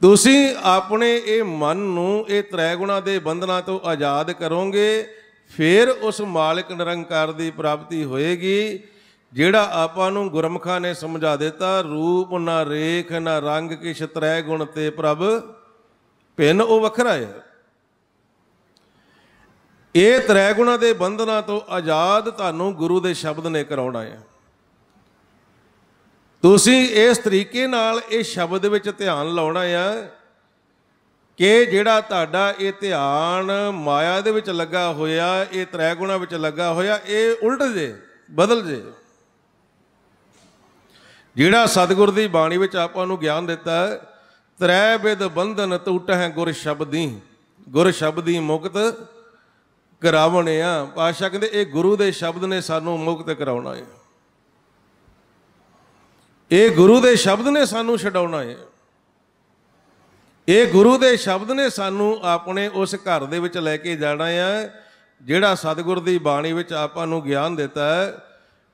ਤੁਸੀਂ ਆਪਣੇ ਇਹ ਮਨ ਨੂੰ ਇਹ ਤ੍ਰੈ ਗੁਣਾ ਦੇ ਬੰਧਨਾਂ ਤੋਂ ਆਜ਼ਾਦ ਕਰੋਗੇ ਫਿਰ ਉਸ ਮਾਲਕ ਨਿਰੰਕਾਰ ਦੀ ਪ੍ਰਾਪਤੀ ਹੋਏਗੀ ਜਿਹੜਾ ਆਪਾਂ ਨੂੰ ਗੁਰਮਖਾਂ ਨੇ ਸਮਝਾ ਦਿੱਤਾ ਰੂਪ ਨਾ ਰੇਖ ਨਾ ਰੰਗ ਕਿਛ ਤ੍ਰੈ ਗੁਣ ਤੇ ਪ੍ਰਭ ਭਿੰਨ ਉਹ ਵੱਖਰਾ ਹੈ ਇਹ ਤ੍ਰੈ ਗੁਣਾ ਦੇ ਬੰਧਨਾਂ ਤੋਂ ਆਜ਼ਾਦ ਤੁਹਾਨੂੰ ਗੁਰੂ ਦੇ ਸ਼ਬਦ ਨੇ ਕਰਾਉਣਾ ਹੈ ਤੁਸੀਂ ਇਸ ਤਰੀਕੇ ਨਾਲ ਇਹ ਸ਼ਬਦ ਵਿੱਚ ਧਿਆਨ ਲਾਉਣਾ ਹੈ ਕਿ ਜਿਹੜਾ ਤੁਹਾਡਾ ਇਹ ਧਿਆਨ ਮਾਇਆ ਦੇ ਵਿੱਚ ਲੱਗਾ ਹੋਇਆ ਇਹ ਤ੍ਰੈ ਗੁਣਾ ਵਿੱਚ ਲੱਗਾ ਹੋਇਆ ਇਹ ਉਲਟ ਜੇ ਬਦਲ ਜੇ ਜਿਹੜਾ ਸਤਿਗੁਰ ਦੀ ਬਾਣੀ ਵਿੱਚ ਆਪਾਂ ਨੂੰ ਗਿਆਨ ਦਿੱਤਾ ਹੈ ਤ੍ਰੈ ਵਿਦ ਬੰਧਨ ਟੁੱਟ ਹੈ ਗੁਰ ਸ਼ਬਦੀ ਗੁਰ ਸ਼ਬਦੀ ਮੁਕਤ ਕਰਾਵਣਿਆ ਪਾਸ਼ਾ ਕਹਿੰਦੇ ਇਹ ਗੁਰੂ ਦੇ ਸ਼ਬਦ ਨੇ ਸਾਨੂੰ ਮੁਕਤ ਕਰਾਉਣਾ ਹੈ ਇਹ ਗੁਰੂ ਦੇ ਸ਼ਬਦ ਨੇ ਸਾਨੂੰ ਛਡਾਉਣਾ ਹੈ ਇਹ ਗੁਰੂ ਦੇ ਸ਼ਬਦ ਨੇ ਸਾਨੂੰ ਆਪਣੇ ਉਸ ਘਰ ਦੇ ਵਿੱਚ ਲੈ ਕੇ ਜਾਣਾ ਹੈ ਜਿਹੜਾ ਸਤਿਗੁਰ ਦੀ ਬਾਣੀ ਵਿੱਚ ਆਪਾਂ ਨੂੰ ਗਿਆਨ ਦਿੱਤਾ ਹੈ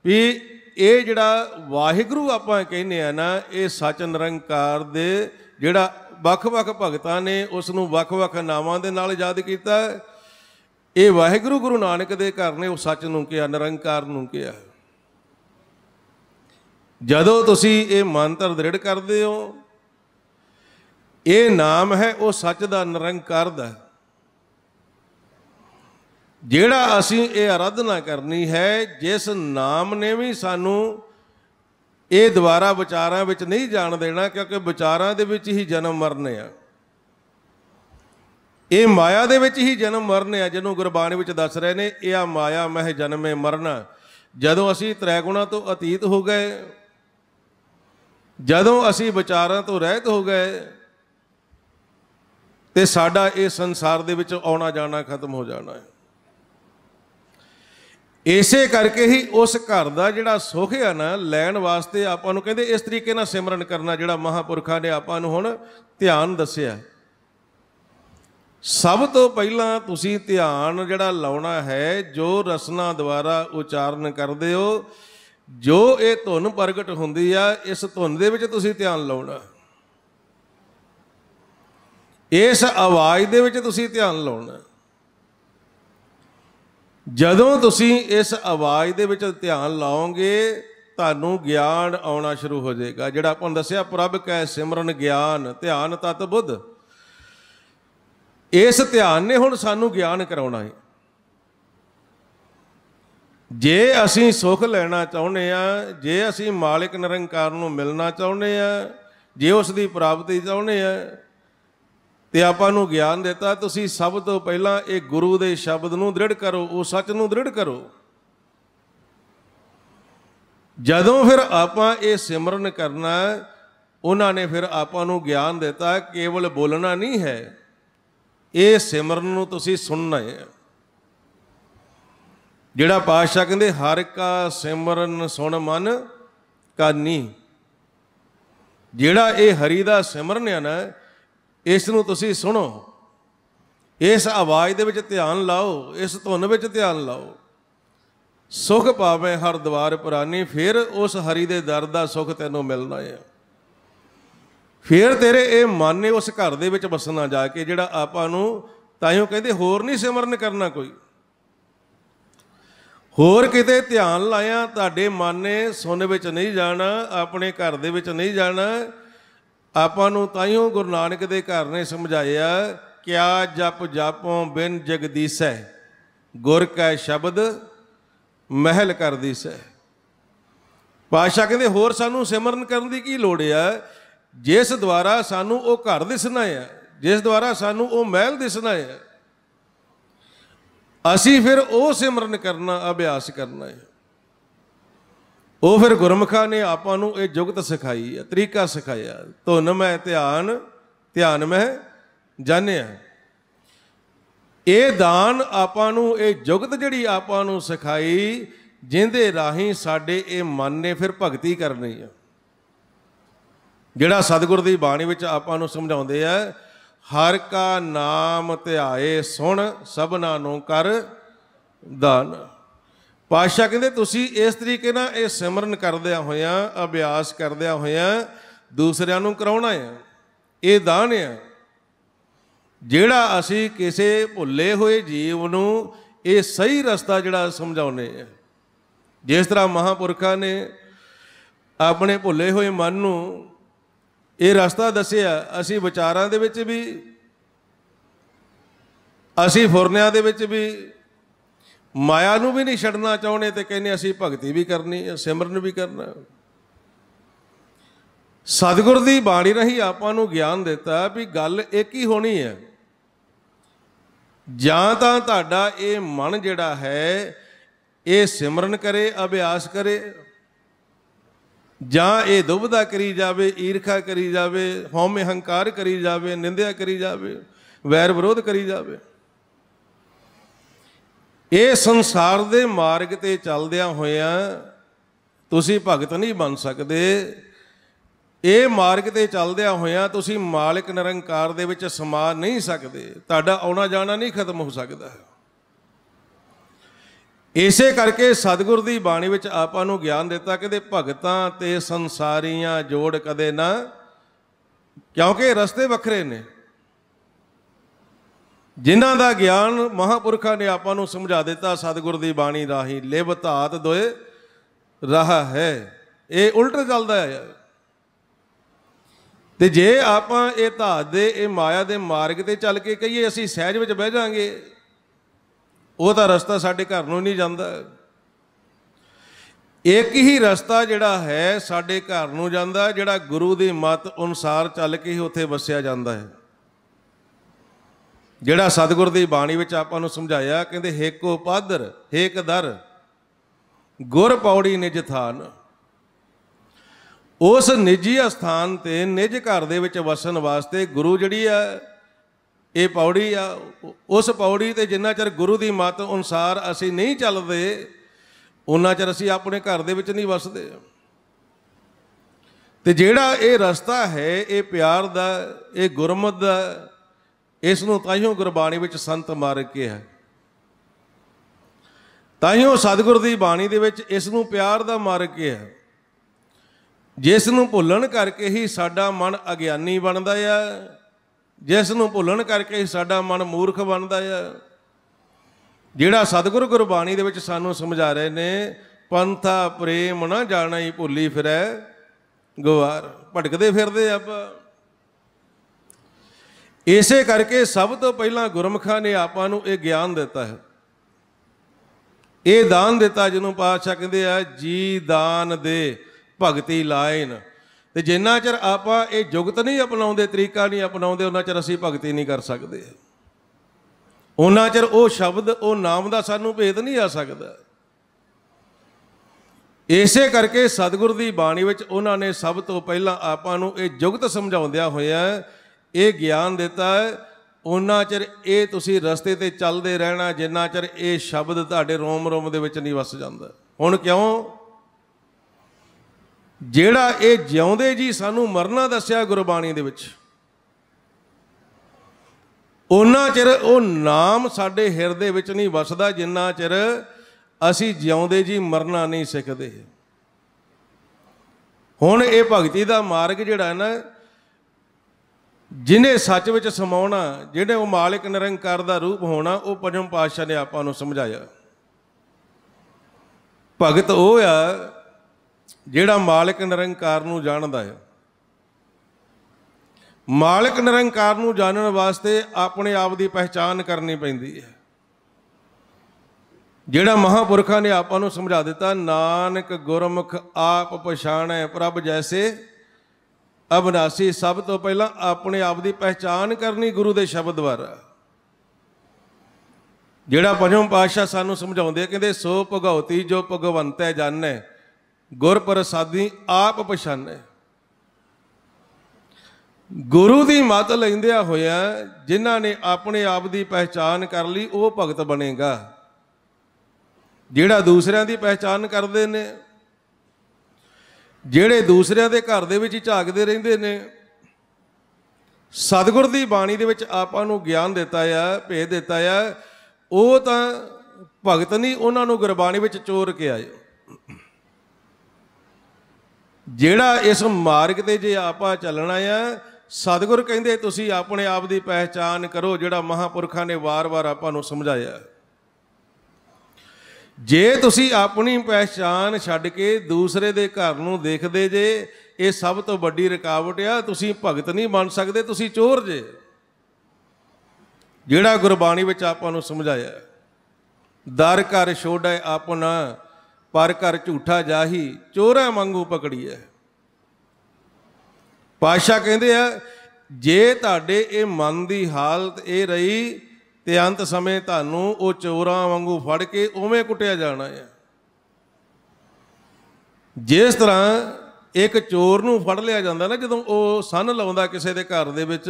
ਵੀ ਇਹ ਜਿਹੜਾ ਵਾਹਿਗੁਰੂ ਆਪਾਂ ਕਹਿੰਦੇ ਆ ਨਾ ਇਹ ਸੱਚ ਨਿਰੰਕਾਰ ਦੇ ਜਿਹੜਾ ਵੱਖ-ਵੱਖ ਭਗਤਾਂ ਨੇ ਉਸ ਨੂੰ ਵੱਖ-ਵੱਖ ਨਾਵਾਂ ਦੇ ਨਾਲ ਯਾਦ ਕੀਤਾ ਇਹ ਵਾਹਿਗੁਰੂ ਗੁਰੂ ਨਾਨਕ ਦੇ ਘਰ ਨੇ ਉਹ ਸੱਚ ਨੂੰ ਕਿਹਾ ਨਿਰੰਕਾਰ ਨੂੰ ਕਿਹਾ ਜਦੋਂ ਤੁਸੀਂ ਇਹ ਮੰਤਰ ਦ੍ਰਿੜ ਕਰਦੇ ਹੋ ਇਹ ਨਾਮ ਹੈ ਉਹ ਸੱਚ ਦਾ ਨਿਰੰਕਾਰ ਦਾ ਜਿਹੜਾ ਅਸੀਂ ਇਹ ਅਰਧਨਾ ਕਰਨੀ ਹੈ ਜਿਸ ਨਾਮ ਨੇ ਵੀ ਸਾਨੂੰ ਇਹ ਦੁਆਰਾ ਵਿਚਾਰਾਂ ਵਿੱਚ ਨਹੀਂ ਜਾਣ ਦੇਣਾ ਕਿਉਂਕਿ ਵਿਚਾਰਾਂ ਦੇ ਵਿੱਚ ਹੀ ਜਨਮ ਮਰਨੇ ਆ ਇਹ ਮਾਇਆ ਦੇ ਵਿੱਚ ਹੀ ਜਨਮ ਮਰਨੇ ਆ ਜਿਹਨੂੰ ਗੁਰਬਾਣੀ ਵਿੱਚ ਦੱਸ ਰਹੇ ਨੇ ਇਹ ਆ ਮਾਇਆ ਮਹਿ ਜਨਮੇ ਮਰਨਾ ਜਦੋਂ ਅਸੀਂ ਤ੍ਰੈਗੁਣਾ ਤੋਂ ਅਤੀਤ ਹੋ ਗਏ ਜਦੋਂ ਅਸੀਂ ਵਿਚਾਰਾਂ ਤੋਂ ਰਹਿਤ ਹੋ ਗਏ ਤੇ ਸਾਡਾ ਇਹ ਸੰਸਾਰ ਦੇ ਵਿੱਚ ਆਉਣਾ ਜਾਣਾ ਖਤਮ ਹੋ ਜਾਣਾ ਹੈ ਇਸੇ ਕਰਕੇ ਹੀ ਉਸ ਘਰ ਦਾ ਜਿਹੜਾ ਸੁਖ ਆ ਨਾ ਲੈਣ ਵਾਸਤੇ ਆਪਾਂ ਨੂੰ ਕਹਿੰਦੇ ਇਸ ਤਰੀਕੇ ਨਾਲ ਸਿਮਰਨ ਕਰਨਾ ਜਿਹੜਾ ਮਹਾਪੁਰਖਾਂ ਨੇ ਆਪਾਂ ਨੂੰ ਹੁਣ ਧਿਆਨ ਦੱਸਿਆ ਸਭ ਤੋਂ ਪਹਿਲਾਂ ਤੁਸੀਂ ਧਿਆਨ ਜਿਹੜਾ ਲਾਉਣਾ ਹੈ ਜੋ ਰਸਨਾ ਦੁਆਰਾ ਉਚਾਰਨ ਕਰਦੇ ਹੋ ਜੋ ਇਹ ਧੁਨ ਪ੍ਰਗਟ ਹੁੰਦੀ ਆ ਇਸ ਧੁਨ ਦੇ ਵਿੱਚ ਤੁਸੀਂ ਧਿਆਨ ਲਾਉਣਾ ਇਸ ਆਵਾਜ਼ ਦੇ ਵਿੱਚ ਤੁਸੀਂ ਧਿਆਨ ਲਾਉਣਾ ਜਦੋਂ ਤੁਸੀਂ ਇਸ ਆਵਾਜ਼ ਦੇ ਵਿੱਚ ਧਿਆਨ ਲਾਓਗੇ ਤੁਹਾਨੂੰ ਗਿਆਨ ਆਉਣਾ ਸ਼ੁਰੂ ਹੋ ਜਾਏਗਾ ਜਿਹੜਾ ਆਪਾਂ ਦੱਸਿਆ ਪ੍ਰਭ ਕੈ ਸਿਮਰਨ ਗਿਆਨ ਧਿਆਨ ਤਤ ਬੁੱਧ ਇਸ ਧਿਆਨ ਨੇ ਹੁਣ ਸਾਨੂੰ ਗਿਆਨ ਕਰਾਉਣਾ ਹੈ ਜੇ ਅਸੀਂ ਸੁਖ ਲੈਣਾ ਚਾਹੁੰਦੇ ਆ ਜੇ ਅਸੀਂ ਮਾਲਕ ਨਿਰੰਕਾਰ ਨੂੰ ਮਿਲਣਾ ਚਾਹੁੰਦੇ ਆ ਜੇ ਉਸ ਦੀ ਪ੍ਰਾਪਤੀ ਚਾਹੁੰਦੇ ਆ ਤੇ ਆਪਾਂ ਨੂੰ ਗਿਆਨ ਦਿੱਤਾ ਤੁਸੀਂ ਸਭ ਤੋਂ ਪਹਿਲਾਂ ਇਹ ਗੁਰੂ ਦੇ ਸ਼ਬਦ ਨੂੰ ਦ੍ਰਿੜ ਕਰੋ ਉਹ ਸੱਚ ਨੂੰ ਦ੍ਰਿੜ ਕਰੋ ਜਦੋਂ ਫਿਰ ਆਪਾਂ ਇਹ ਸਿਮਰਨ ਕਰਨਾ ਉਹਨਾਂ ਨੇ ਫਿਰ ਆਪਾਂ ਨੂੰ ਗਿਆਨ ਦਿੱਤਾ ਕੇਵਲ ਬੋਲਣਾ ਨਹੀਂ ਹੈ ਇਹ ਸਿਮਰਨ ਨੂੰ ਤੁਸੀਂ ਸੁਣਨਾ ਹੈ ਜਿਹੜਾ ਪਾਤਸ਼ਾਹ ਕਹਿੰਦੇ ਹਰ ਕਾ ਸਿਮਰਨ ਸੁਣ ਮਨ ਕਾਨੀ ਜਿਹੜਾ ਇਹ ਹਰੀ ਦਾ ਸਿਮਰਨ ਹੈ ਨਾ ਇਸ ਨੂੰ ਤੁਸੀਂ ਸੁਣੋ ਇਸ ਆਵਾਜ਼ ਦੇ ਵਿੱਚ ਧਿਆਨ ਲਾਓ ਇਸ ਧੁਨ ਵਿੱਚ ਧਿਆਨ ਲਾਓ ਸੁਖ ਪਾਵੇਂ ਹਰ ਦਵਾਰ ਪੁਰਾਨੀ ਫਿਰ ਉਸ ਹਰੀ ਦੇ ਦਰ ਦਾ ਸੁਖ ਤੈਨੂੰ ਮਿਲਣਾ ਹੈ ਫਿਰ ਤੇਰੇ ਇਹ ਮਨ ਨੇ ਉਸ ਘਰ ਦੇ ਵਿੱਚ ਬਸਣਾ ਜਾ ਕੇ ਜਿਹੜਾ ਆਪਾਂ ਨੂੰ ਤਾਈਓ ਕਹਿੰਦੇ ਹੋਰ ਨਹੀਂ ਸਿਮਰਨ ਕਰਨਾ ਕੋਈ ਹੋਰ ਕਿਤੇ ਧਿਆਨ ਲਾਇਆ ਤੁਹਾਡੇ ਮਨ ਨੇ ਸੁਣ ਵਿੱਚ ਨਹੀਂ ਜਾਣਾ ਆਪਣੇ ਘਰ ਦੇ ਵਿੱਚ ਨਹੀਂ ਜਾਣਾ ਆਪਾਂ ਨੂੰ ਤਾਈਓ ਗੁਰੂ ਨਾਨਕ ਦੇ ਘਰ ਨੇ ਸਮਝਾਇਆ ਕਿਆ ਜਪ ਜਾਪੋ ਬਿਨ ਜਗਦੀਸੈ ਗੁਰ ਕੈ ਸ਼ਬਦ ਮਹਿਲ ਕਰਦੀ ਸੈ ਪਾਸ਼ਾ ਕਹਿੰਦੇ ਹੋਰ ਸਾਨੂੰ ਸਿਮਰਨ ਕਰਨ ਦੀ ਕੀ ਲੋੜ ਆ ਜਿਸ ਦੁਆਰਾ ਸਾਨੂੰ ਉਹ ਘਰ ਦਿਸਣਾ ਆ ਜਿਸ ਦੁਆਰਾ ਸਾਨੂੰ ਉਹ ਮਹਿਲ ਦਿਸਣਾ ਆ ਅਸੀਂ ਫਿਰ ਉਹ ਸਿਮਰਨ ਕਰਨਾ ਅਭਿਆਸ ਕਰਨਾ ਹੈ ਉਹ ਫਿਰ ਗੁਰਮਖਾ ਨੇ ਆਪਾਂ ਨੂੰ ਇਹ ਜੁਗਤ ਸਿਖਾਈ ਹੈ ਤਰੀਕਾ ਸਿਖਾਇਆ ਧੁਨ ਮੈਂ ਧਿਆਨ ਧਿਆਨ ਮੈਂ ਜਾਣਿਆ ਇਹ ਦਾਨ ਆਪਾਂ ਨੂੰ ਇਹ ਜੁਗਤ ਜਿਹੜੀ ਆਪਾਂ ਨੂੰ ਸਿਖਾਈ ਜਿੰਦੇ ਰਾਹੀਂ ਸਾਡੇ ਇਹ ਮਨ ਨੇ ਫਿਰ ਭਗਤੀ ਕਰਨੀ ਆ ਜਿਹੜਾ ਸਤਿਗੁਰ ਦੀ ਬਾਣੀ ਵਿੱਚ ਆਪਾਂ ਨੂੰ ਸਮਝਾਉਂਦੇ ਆ ਹਰ ਕਾ ਨਾਮ ਧਿਆਏ ਸੁਣ ਸਭਨਾ ਨੂੰ ਕਰ ਦਾਨ ਪਾਤਸ਼ਾਹ ਕਹਿੰਦੇ ਤੁਸੀਂ ਇਸ ਤਰੀਕੇ ਨਾਲ ਇਹ ਸਿਮਰਨ ਕਰਦਿਆ ਹੋਇਆ ਅਭਿਆਸ ਕਰਦਿਆ ਹੋਇਆ ਦੂਸਰਿਆਂ ਨੂੰ ਕਰਾਉਣਾ ਆ ਇਹ ਦਾਨ ਆ ਜਿਹੜਾ ਅਸੀਂ ਕਿਸੇ ਭੁੱਲੇ ਹੋਏ ਜੀਵ ਨੂੰ ਇਹ ਸਹੀ ਰਸਤਾ ਜਿਹੜਾ ਸਮਝਾਉਨੇ ਆ ਜਿਸ ਤਰ੍ਹਾਂ ਮਹਾਪੁਰਖਾਂ ਨੇ ਆਪਣੇ ਭੁੱਲੇ ਹੋਏ ਮਨ ਨੂੰ ਇਹ ਰਸਤਾ ਦੱਸਿਆ ਅਸੀਂ ਵਿਚਾਰਾਂ ਦੇ ਵਿੱਚ ਵੀ ਅਸੀਂ ਫੁਰਨਿਆਂ ਦੇ ਵਿੱਚ ਵੀ ਮਾਇਆ ਨੂੰ ਵੀ ਨਹੀਂ ਛੱਡਣਾ ਚਾਹੁੰਦੇ ਤੇ ਕਹਿੰਦੇ ਅਸੀਂ ਭਗਤੀ ਵੀ ਕਰਨੀ ਹੈ ਸਿਮਰਨ ਵੀ ਕਰਨਾ ਸਤਿਗੁਰ ਦੀ ਬਾਣੀ ਰਹੀ ਆਪਾਂ ਨੂੰ ਗਿਆਨ ਦਿੱਤਾ ਵੀ ਗੱਲ ਇੱਕ ਹੀ ਹੋਣੀ ਹੈ ਜਾਂ ਤਾਂ ਤੁਹਾਡਾ ਇਹ ਮਨ ਜਿਹੜਾ ਹੈ ਇਹ ਸਿਮਰਨ ਕਰੇ ਅਭਿਆਸ ਕਰੇ ਜਾਂ ਇਹ ਦੁਬਦਾ ਕਰੀ ਜਾਵੇ ਈਰਖਾ ਕਰੀ ਜਾਵੇ ਹਉਮੈ ਹੰਕਾਰ ਕਰੀ ਜਾਵੇ ਨਿੰਦਿਆ ਕਰੀ ਜਾਵੇ ਵੈਰ ਵਿਰੋਧ ਕਰੀ ਜਾਵੇ ਇਹ ਸੰਸਾਰ ਦੇ ਮਾਰਗ ਤੇ ਚੱਲਦਿਆਂ ਹੋਇਆਂ ਤੁਸੀਂ ਭਗਤ ਨਹੀਂ ਬਣ ਸਕਦੇ ਇਹ ਮਾਰਗ ਤੇ ਚੱਲਦਿਆਂ ਹੋਇਆਂ ਤੁਸੀਂ ਮਾਲਕ ਨਿਰੰਕਾਰ ਦੇ ਵਿੱਚ ਸਮਾ ਨਹੀਂ ਸਕਦੇ ਤੁਹਾਡਾ ਆਉਣਾ ਜਾਣਾ ਨਹੀਂ ਖਤਮ ਹੋ ਸਕਦਾ ਇਸੇ ਕਰਕੇ ਸਤਿਗੁਰ ਦੀ ਬਾਣੀ ਵਿੱਚ ਆਪਾਂ ਨੂੰ ਗਿਆਨ ਦਿੱਤਾ ਕਿ ਦੇ ਭਗਤਾਂ ਤੇ ਸੰਸਾਰੀਆਂ ਜੋੜ ਕਦੇ ਨਾ ਕਿਉਂਕਿ ਰਸਤੇ ਵੱਖਰੇ ਨੇ ਜਿਨ੍ਹਾਂ ਦਾ ਗਿਆਨ ਮਹਾਪੁਰਖਾਂ ਨੇ ਆਪਾਂ ਨੂੰ ਸਮਝਾ ਦਿੱਤਾ ਸਤਿਗੁਰ ਦੀ ਬਾਣੀ ਰਾਹੀਂ ਧਾਤ ਦੋਏ ਰਹਾ ਹੈ ਇਹ ਉਲਟ ਚੱਲਦਾ ਹੈ ਤੇ ਜੇ ਆਪਾਂ ਇਹ ਧਾਤ ਦੇ ਇਹ ਮਾਇਆ ਦੇ ਮਾਰਗ ਤੇ ਚੱਲ ਕੇ ਕਹੀਏ ਅਸੀਂ ਸਹਿਜ ਵਿੱਚ ਬਹਿ ਜਾਾਂਗੇ ਉਹ ਤਾਂ ਰਸਤਾ ਸਾਡੇ ਘਰ ਨੂੰ ਨਹੀਂ ਜਾਂਦਾ ਇੱਕ ਹੀ ਰਸਤਾ ਜਿਹੜਾ ਹੈ ਸਾਡੇ ਘਰ ਨੂੰ ਜਾਂਦਾ ਜਿਹੜਾ ਗੁਰੂ ਦੀ ਮਤ ਅਨੁਸਾਰ ਚੱਲ ਕੇ ਉੱਥੇ ਵਸਿਆ ਜਾਂਦਾ ਹੈ ਜਿਹੜਾ ਸਤਿਗੁਰ ਦੀ ਬਾਣੀ ਵਿੱਚ ਆਪਾਂ ਨੂੰ ਸਮਝਾਇਆ ਕਹਿੰਦੇ ਹੇਕੋ ਪਾਦਰ ਹੇਕ ਦਰ ਗੁਰ ਪੌੜੀ ਨਿਜ ਥਾਨ ਉਸ ਨਿੱਜੀ ਸਥਾਨ ਤੇ ਨਿਜ ਘਰ ਦੇ ਵਿੱਚ ਵਸਣ ਵਾਸਤੇ ਗੁਰੂ ਜਿਹੜੀ ਆ ਇਹ ਪੌੜੀ ਆ ਉਸ ਪੌੜੀ ਤੇ ਜਿੰਨਾ ਚਿਰ ਗੁਰੂ ਦੀ ਮਤ ਅਨੁਸਾਰ ਅਸੀਂ ਨਹੀਂ ਚੱਲਦੇ ਉਹਨਾਂ ਚਿਰ ਅਸੀਂ ਆਪਣੇ ਘਰ ਦੇ ਵਿੱਚ ਨਹੀਂ ਵਸਦੇ ਤੇ ਜਿਹੜਾ ਇਹ ਰਸਤਾ ਹੈ ਇਹ ਪਿਆਰ ਦਾ ਇਹ ਗੁਰਮਤ ਦਾ ਇਸ ਨੂੰ ਤਾਈਓ ਗੁਰਬਾਣੀ ਵਿੱਚ ਸੰਤ ਮਾਰਗ ਕਿਹਾ ਤਾਈਓ ਸਤਿਗੁਰ ਦੀ ਬਾਣੀ ਦੇ ਵਿੱਚ ਇਸ ਨੂੰ ਪਿਆਰ ਦਾ ਮਾਰਗ ਕਿਹਾ ਜਿਸ ਨੂੰ ਭੁੱਲਣ ਕਰਕੇ ਹੀ ਸਾਡਾ ਮਨ ਅਗਿਆਨੀ ਬਣਦਾ ਆ ਜਿਸ ਨੂੰ ਭੁੱਲਣ ਕਰਕੇ ਹੀ ਸਾਡਾ ਮਨ ਮੂਰਖ ਬਣਦਾ ਆ ਜਿਹੜਾ ਸਤਿਗੁਰ ਗੁਰਬਾਣੀ ਦੇ ਵਿੱਚ ਸਾਨੂੰ ਸਮਝਾ ਰਹੇ ਨੇ ਪੰਥਾ ਪ੍ਰੇਮ ਨਾ ਜਾਣਾ ਹੀ ਭੁੱਲੀ ਫਿਰੈ ਗਵਾਰ ਭਟਕਦੇ ਫਿਰਦੇ ਆਪਾਂ ਇਸੇ ਕਰਕੇ ਸਭ ਤੋਂ ਪਹਿਲਾਂ ਗੁਰਮਖਾਂ ਨੇ ਆਪਾਂ ਨੂੰ ਇਹ ਗਿਆਨ ਦਿੱਤਾ ਹੈ ਇਹ ਦਾਨ ਦਿੱਤਾ ਜਿਹਨੂੰ ਪਾਤਸ਼ਾਹ ਕਹਿੰਦੇ ਆ ਜੀ ਦਾਨ ਦੇ ਭਗਤੀ ਲਾਇਨ ਤੇ ਜਿੰਨਾ ਚਿਰ ਆਪਾਂ ਇਹ ਜੁਗਤ ਨਹੀਂ ਅਪਣਾਉਂਦੇ ਤਰੀਕਾ ਨਹੀਂ ਅਪਣਾਉਂਦੇ ਉਹਨਾਂ ਚਿਰ ਅਸੀਂ ਭਗਤੀ ਨਹੀਂ ਕਰ ਸਕਦੇ ਉਹਨਾਂ ਚਿਰ ਉਹ ਸ਼ਬਦ ਉਹ ਨਾਮ ਦਾ ਸਾਨੂੰ ਭੇਦ ਨਹੀਂ ਆ ਸਕਦਾ ਇਸੇ ਕਰਕੇ ਸਤਿਗੁਰ ਦੀ ਬਾਣੀ ਵਿੱਚ ਉਹਨਾਂ ਨੇ ਸਭ ਤੋਂ ਪਹਿਲਾਂ ਆਪਾਂ ਨੂੰ ਇਹ ਜੁਗਤ ਸਮਝਾਉਂਦਿਆ ਹੋਇਆ ਇਹ ਗਿਆਨ ਦਿੱਤਾ ਹੈ ਉਹਨਾਂ ਚਿਰ ਇਹ ਤੁਸੀਂ ਰਸਤੇ ਤੇ ਚੱਲਦੇ ਰਹਿਣਾ ਜਿੰਨਾ ਚਿਰ ਇਹ ਸ਼ਬਦ ਤੁਹਾਡੇ ਰੋਮ ਰੋਮ ਦੇ ਵਿੱਚ ਨਹੀਂ ਵਸ ਜਾਂਦਾ ਹੁਣ ਕਿਉਂ ਜਿਹੜਾ ਇਹ ਜਿਉਂਦੇ ਜੀ ਸਾਨੂੰ ਮਰਨਾ ਦੱਸਿਆ ਗੁਰਬਾਣੀ ਦੇ ਵਿੱਚ ਉਹਨਾਂ ਚਿਰ ਉਹ ਨਾਮ ਸਾਡੇ ਹਿਰਦੇ ਵਿੱਚ ਨਹੀਂ ਵਸਦਾ ਜਿੰਨਾ ਚਿਰ ਅਸੀਂ ਜਿਉਂਦੇ ਜੀ ਮਰਨਾ ਨਹੀਂ ਸਿੱਖਦੇ ਹੁਣ ਇਹ ਭਗਤੀ ਦਾ ਮਾਰਗ ਜਿਹੜਾ ਹੈ ਨਾ ਜਿਨੇ ਸੱਚ ਵਿੱਚ ਸਮਾਉਣਾ ਜਿਹੜੇ ਉਹ ਮਾਲਕ ਨਿਰੰਕਾਰ ਦਾ ਰੂਪ ਹੋਣਾ ਉਹ ਪੰਜਮ ਪਾਤਸ਼ਾਹ ਨੇ ਆਪਾਂ ਨੂੰ ਸਮਝਾਇਆ ਭਗਤ ਉਹ ਆ ਜਿਹੜਾ ਮਾਲਕ ਨਿਰੰਕਾਰ ਨੂੰ ਜਾਣਦਾ ਹੈ ਮਾਲਕ ਨਿਰੰਕਾਰ ਨੂੰ ਜਾਣਨ ਵਾਸਤੇ ਆਪਣੇ ਆਪ ਦੀ ਪਹਿਚਾਨ ਕਰਨੀ ਪੈਂਦੀ ਹੈ ਜਿਹੜਾ ਮਹਾਪੁਰਖਾਂ ਨੇ ਆਪਾਂ ਨੂੰ ਸਮਝਾ ਦਿੱਤਾ ਨਾਨਕ ਗੁਰਮੁਖ ਆਪ ਪਛਾਣੈ ਪ੍ਰਭ ਜੈਸੇ ਅਬਨਾਸੀ ਸਭ ਤੋਂ ਪਹਿਲਾਂ ਆਪਣੇ ਆਪ ਦੀ ਪਹਿਚਾਨ ਕਰਨੀ ਗੁਰੂ ਦੇ ਸ਼ਬਦ ਵਾਰ ਜਿਹੜਾ ਪੰਜਵੇਂ ਪਾਤਸ਼ਾਹ ਸਾਨੂੰ ਸਮਝਾਉਂਦੇ ਆ ਕਹਿੰਦੇ ਸੋ ਭਗਉਤੀ ਜੋ ਭਗਵੰਤੈ ਜਾਣੈ ਗੁਰ ਪ੍ਰਸਾਦੀ ਆਪ ਪਛਾਨੈ ਗੁਰੂ ਦੀ ਮਤ ਲੈਂਦਿਆ ਹੋਇਆ ਜਿਨ੍ਹਾਂ ਨੇ ਆਪਣੇ ਆਪ ਦੀ ਪਹਿਚਾਨ ਕਰ ਲਈ ਉਹ ਭਗਤ ਬਣੇਗਾ ਜਿਹੜਾ ਦੂਸਰਿਆਂ ਦੀ ਪਹਿਚਾਨ ਕਰਦੇ ਨੇ ਜਿਹੜੇ ਦੂਸਰਿਆਂ ਦੇ ਘਰ ਦੇ ਵਿੱਚ ਝਾਕਦੇ ਰਹਿੰਦੇ ਨੇ ਸਤਿਗੁਰ ਦੀ ਬਾਣੀ ਦੇ ਵਿੱਚ ਆਪਾਂ ਨੂੰ ਗਿਆਨ ਦਿੱਤਾ ਆ ਭੇਜ ਦਿੱਤਾ ਆ ਉਹ ਤਾਂ ਭਗਤ ਨਹੀਂ ਉਹਨਾਂ ਨੂੰ ਗੁਰਬਾਣੀ ਵਿੱਚ ਚੋਰ ਕੇ ਆਇਓ ਜਿਹੜਾ ਇਸ ਮਾਰਗ ਤੇ ਜੇ ਆਪਾਂ ਚੱਲਣਾ ਆ ਸਤਿਗੁਰ ਕਹਿੰਦੇ ਤੁਸੀਂ ਆਪਣੇ ਆਪ ਦੀ ਪਹਿਚਾਨ ਕਰੋ ਜਿਹੜਾ ਮਹਾਪੁਰਖਾਂ ਨੇ ਵਾਰ-ਵਾਰ ਆਪਾਂ ਨੂੰ ਸਮਝਾਇਆ ਜੇ ਤੁਸੀਂ ਆਪਣੀ ਪਛਾਣ ਛੱਡ ਕੇ ਦੂਸਰੇ ਦੇ ਘਰ ਨੂੰ ਦੇਖਦੇ ਜੇ ਇਹ ਸਭ ਤੋਂ ਵੱਡੀ ਰੁਕਾਵਟ ਆ ਤੁਸੀਂ ਭਗਤ ਨਹੀਂ ਬਣ ਸਕਦੇ ਤੁਸੀਂ ਚੋਰ ਜੇ ਜਿਹੜਾ ਗੁਰਬਾਣੀ ਵਿੱਚ ਆਪਾਂ ਨੂੰ ਸਮਝਾਇਆ ਦਰ ਘਰ ਛੋੜੈ ਆਪਣਾ ਪਰ ਘਰ ਝੂਠਾ ਜਾਹੀ ਚੋਰਾ ਮੰਗੂ ਪਕੜੀਐ ਪਾਸ਼ਾ ਕਹਿੰਦੇ ਆ ਜੇ ਤੁਹਾਡੇ ਇਹ ਮਨ ਦੀ ਹਾਲਤ ਇਹ ਰਹੀ ਤੇ ਅੰਤ ਸਮੇਂ ਤੁਹਾਨੂੰ ਉਹ ਚੋਰਾਂ ਵਾਂਗੂ ਫੜ ਕੇ ਉਵੇਂ ਕੁੱਟਿਆ ਜਾਣਾ ਹੈ ਜਿਸ ਤਰ੍ਹਾਂ ਇੱਕ ਚੋਰ ਨੂੰ ਫੜ ਲਿਆ ਜਾਂਦਾ ਨਾ ਜਦੋਂ ਉਹ ਸੰਨ ਲਾਉਂਦਾ ਕਿਸੇ ਦੇ ਘਰ ਦੇ ਵਿੱਚ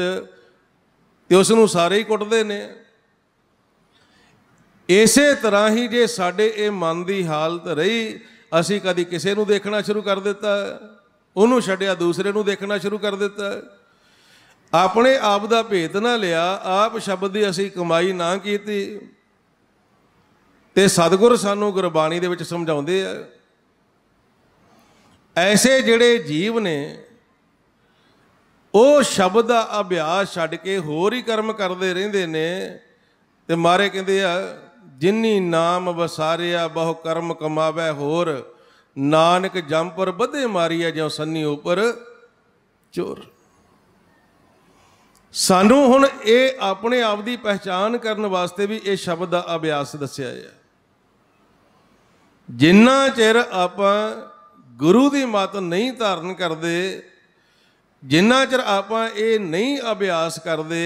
ਤੇ ਉਸ ਨੂੰ ਸਾਰੇ ਹੀ ਕੁੱਟਦੇ ਨੇ ਇਸੇ ਤਰ੍ਹਾਂ ਹੀ ਜੇ ਸਾਡੇ ਇਹ ਮਨ ਦੀ ਹਾਲਤ ਰਹੀ ਅਸੀਂ ਕਦੀ ਕਿਸੇ ਨੂੰ ਦੇਖਣਾ ਸ਼ੁਰੂ ਕਰ ਦਿੱਤਾ ਉਹਨੂੰ ਛੱਡਿਆ ਦੂਸਰੇ ਨੂੰ ਦੇਖਣਾ ਸ਼ੁਰੂ ਕਰ ਦਿੱਤਾ ਆਪਣੇ ਆਪ ਦਾ ਭੇਤ ਨਾ ਲਿਆ ਆਪ ਸ਼ਬਦ ਦੀ ਅਸੀਂ ਕਮਾਈ ਨਾ ਕੀਤੀ ਤੇ ਸਤਿਗੁਰ ਸਾਨੂੰ ਗੁਰਬਾਣੀ ਦੇ ਵਿੱਚ ਸਮਝਾਉਂਦੇ ਆ ਐਸੇ ਜਿਹੜੇ ਜੀਵ ਨੇ ਉਹ ਸ਼ਬਦ ਦਾ ਅਭਿਆਸ ਛੱਡ ਕੇ ਹੋਰ ਹੀ ਕਰਮ ਕਰਦੇ ਰਹਿੰਦੇ ਨੇ ਤੇ ਮਾਰੇ ਕਹਿੰਦੇ ਆ ਜਿਨੀ ਨਾਮ ਵਸਾਰਿਆ ਬਹੁ ਕਰਮ ਕਮਾਵੇ ਹੋਰ ਨਾਨਕ ਜੰਪਰ ਬਧੇ ਮਾਰੀਆ ਜਿਉ ਸੰਨੀ ਉਪਰ ਚੋਰ ਸਾਨੂੰ ਹੁਣ ਇਹ ਆਪਣੇ ਆਪ ਦੀ ਪਹਿਚਾਨ ਕਰਨ ਵਾਸਤੇ ਵੀ ਇਹ ਸ਼ਬਦ ਦਾ ਅਭਿਆਸ ਦੱਸਿਆ ਹੈ ਜਿੰਨਾ ਚਿਰ ਆਪਾਂ ਗੁਰੂ ਦੀ ਮਤ ਨਹੀਂ ਧਾਰਨ ਕਰਦੇ ਜਿੰਨਾ ਚਿਰ ਆਪਾਂ ਇਹ ਨਹੀਂ ਅਭਿਆਸ ਕਰਦੇ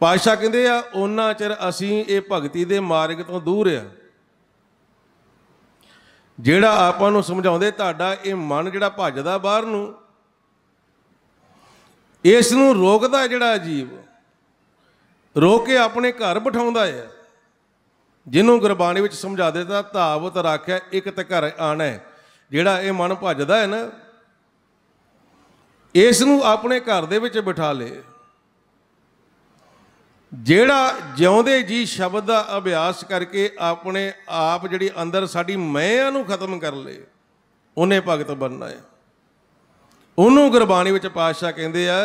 ਪਾਸ਼ਾ ਕਹਿੰਦੇ ਆ ਉਹਨਾਂ ਚਿਰ ਅਸੀਂ ਇਹ ਭਗਤੀ ਦੇ ਮਾਰਗ ਤੋਂ ਦੂਰ ਆ ਜਿਹੜਾ ਆਪਾਂ ਨੂੰ ਸਮਝਾਉਂਦੇ ਤੁਹਾਡਾ ਇਹ ਮਨ ਜਿਹੜਾ ਭੱਜਦਾ ਬਾਹਰ ਨੂੰ ਇਸ ਨੂੰ ਰੋਕਦਾ ਜਿਹੜਾ ਜੀਵ ਰੋਕ ਕੇ ਆਪਣੇ ਘਰ ਬਿਠਾਉਂਦਾ ਹੈ ਜਿਹਨੂੰ ਗੁਰਬਾਣੀ ਵਿੱਚ ਸਮਝਾ ਦਿੱਤਾ ਧਾਵਤ ਰੱਖਿਆ ਇੱਕ ਤੇ ਘਰ ਆਣਾ ਜਿਹੜਾ ਇਹ ਮਨ ਭਜਦਾ ਹੈ ਨਾ ਇਸ ਨੂੰ ਆਪਣੇ ਘਰ ਦੇ ਵਿੱਚ ਬਿਠਾ ਲੇ ਜਿਹੜਾ ਜਿਉਂਦੇ ਜੀ ਸ਼ਬਦ ਦਾ ਅਭਿਆਸ ਕਰਕੇ ਆਪਣੇ ਆਪ ਜਿਹੜੀ ਅੰਦਰ ਸਾਡੀ ਮੈਂ ਨੂੰ ਖਤਮ ਕਰ ਲੇ ਉਹਨੇ ਭਗਤ ਬਣਨਾ ਹੈ ਉਹਨੂੰ ਗੁਰਬਾਣੀ ਵਿੱਚ ਪਾਤਸ਼ਾਹ ਕਹਿੰਦੇ ਆ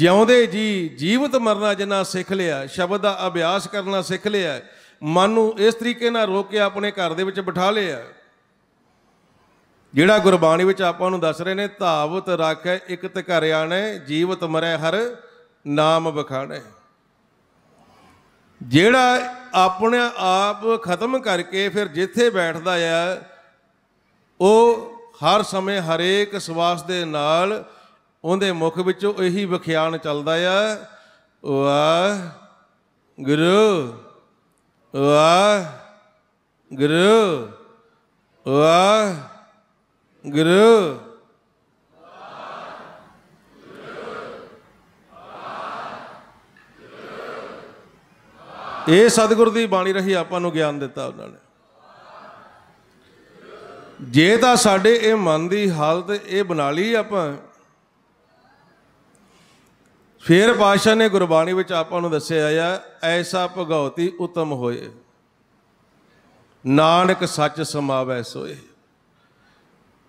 ਜਿਉਂਦੇ ਜੀ ਜੀਵਤ ਮਰਨਾ ਜਿੰਨਾ ਸਿੱਖ ਲਿਆ ਸ਼ਬਦ ਦਾ ਅਭਿਆਸ ਕਰਨਾ ਸਿੱਖ ਲਿਆ ਮਨ ਨੂੰ ਇਸ ਤਰੀਕੇ ਨਾਲ ਰੋਕ ਕੇ ਆਪਣੇ ਘਰ ਦੇ ਵਿੱਚ ਬਿਠਾ ਲਿਆ ਜਿਹੜਾ ਗੁਰਬਾਣੀ ਵਿੱਚ ਆਪਾਂ ਨੂੰ ਦੱਸ ਰਹੇ ਨੇ ਧਾਵਤ ਰੱਖੈ ਇਕ ਘਰ ਆਣੈ ਜੀਵਤ ਮਰੈ ਹਰ ਨਾਮ ਬਖਾਣੈ ਜਿਹੜਾ ਆਪਣੇ ਆਪ ਖਤਮ ਕਰਕੇ ਫਿਰ ਜਿੱਥੇ ਬੈਠਦਾ ਆ ਉਹ ਹਰ ਸਮੇਂ ਹਰੇਕ ਸਵਾਸ ਦੇ ਨਾਲ ਉਹਦੇ ਮੁਖ ਵਿੱਚੋਂ ਇਹੀ ਵਿਖਿਆਨ ਚੱਲਦਾ ਆ ਵਾਹ ਗੁਰੂ ਵਾਹ ਗੁਰੂ ਵਾਹ ਗੁਰੂ ਇਹ ਸਤਿਗੁਰ ਦੀ ਬਾਣੀ ਰਹੀ ਆਪਾਂ ਨੂੰ ਗਿਆਨ ਦਿੱਤਾ ਉਹਨਾਂ ਨੇ ਜੇ ਤਾਂ ਸਾਡੇ ਇਹ ਮਨ ਦੀ ਹਾਲਤ ਇਹ ਬਣਾ ਲਈ ਆਪਾਂ ਫੇਰ ਪਾਸ਼ਾ ਨੇ ਗੁਰਬਾਣੀ ਵਿੱਚ ਆਪਾਂ ਨੂੰ ਦੱਸਿਆ ਆ ਐਸਾ ਭਗਉਤੀ ਉਤਮ ਹੋਏ ਨਾਨਕ ਸੱਚ ਸਮਾਵੈ ਸੋਏ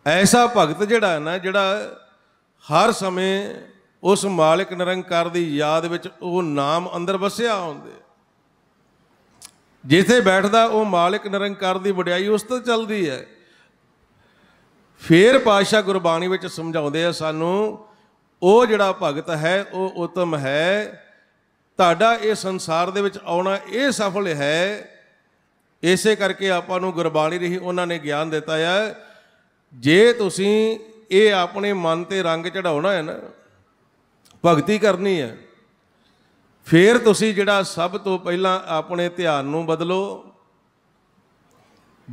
ਐਸਾ ਭਗਤ ਜਿਹੜਾ ਨਾ ਜਿਹੜਾ ਹਰ ਸਮੇਂ ਉਸ ਮਾਲਕ ਨਿਰੰਕਾਰ ਦੀ ਯਾਦ ਵਿੱਚ ਉਹ ਨਾਮ ਅੰਦਰ ਵਸਿਆ ਹੁੰਦੇ ਜਿੱਥੇ ਬੈਠਦਾ ਉਹ ਮਾਲਕ ਨਿਰੰਕਾਰ ਦੀ ਵਡਿਆਈ ਉਸ ਤੋਂ ਚੱਲਦੀ ਹੈ ਫੇਰ ਪਾਸ਼ਾ ਗੁਰਬਾਣੀ ਵਿੱਚ ਸਮਝਾਉਂਦੇ ਆ ਸਾਨੂੰ ਉਹ ਜਿਹੜਾ ਭਗਤ ਹੈ ਉਹ ਉਤਮ ਹੈ ਤੁਹਾਡਾ ਇਹ ਸੰਸਾਰ ਦੇ ਵਿੱਚ ਆਉਣਾ ਇਹ ਸਫਲ ਹੈ ਇਸੇ ਕਰਕੇ ਆਪਾਂ ਨੂੰ ਗੁਰਬਾਣੀ ਰਹੀ ਉਹਨਾਂ ਨੇ ਗਿਆਨ ਦਿੱਤਾ ਹੈ ਜੇ ਤੁਸੀਂ ਇਹ ਆਪਣੇ ਮਨ ਤੇ ਰੰਗ ਚੜਾਉਣਾ ਹੈ ਨਾ ਭਗਤੀ ਕਰਨੀ ਹੈ ਫੇਰ ਤੁਸੀਂ ਜਿਹੜਾ ਸਭ ਤੋਂ ਪਹਿਲਾਂ ਆਪਣੇ ਧਿਆਨ ਨੂੰ ਬਦਲੋ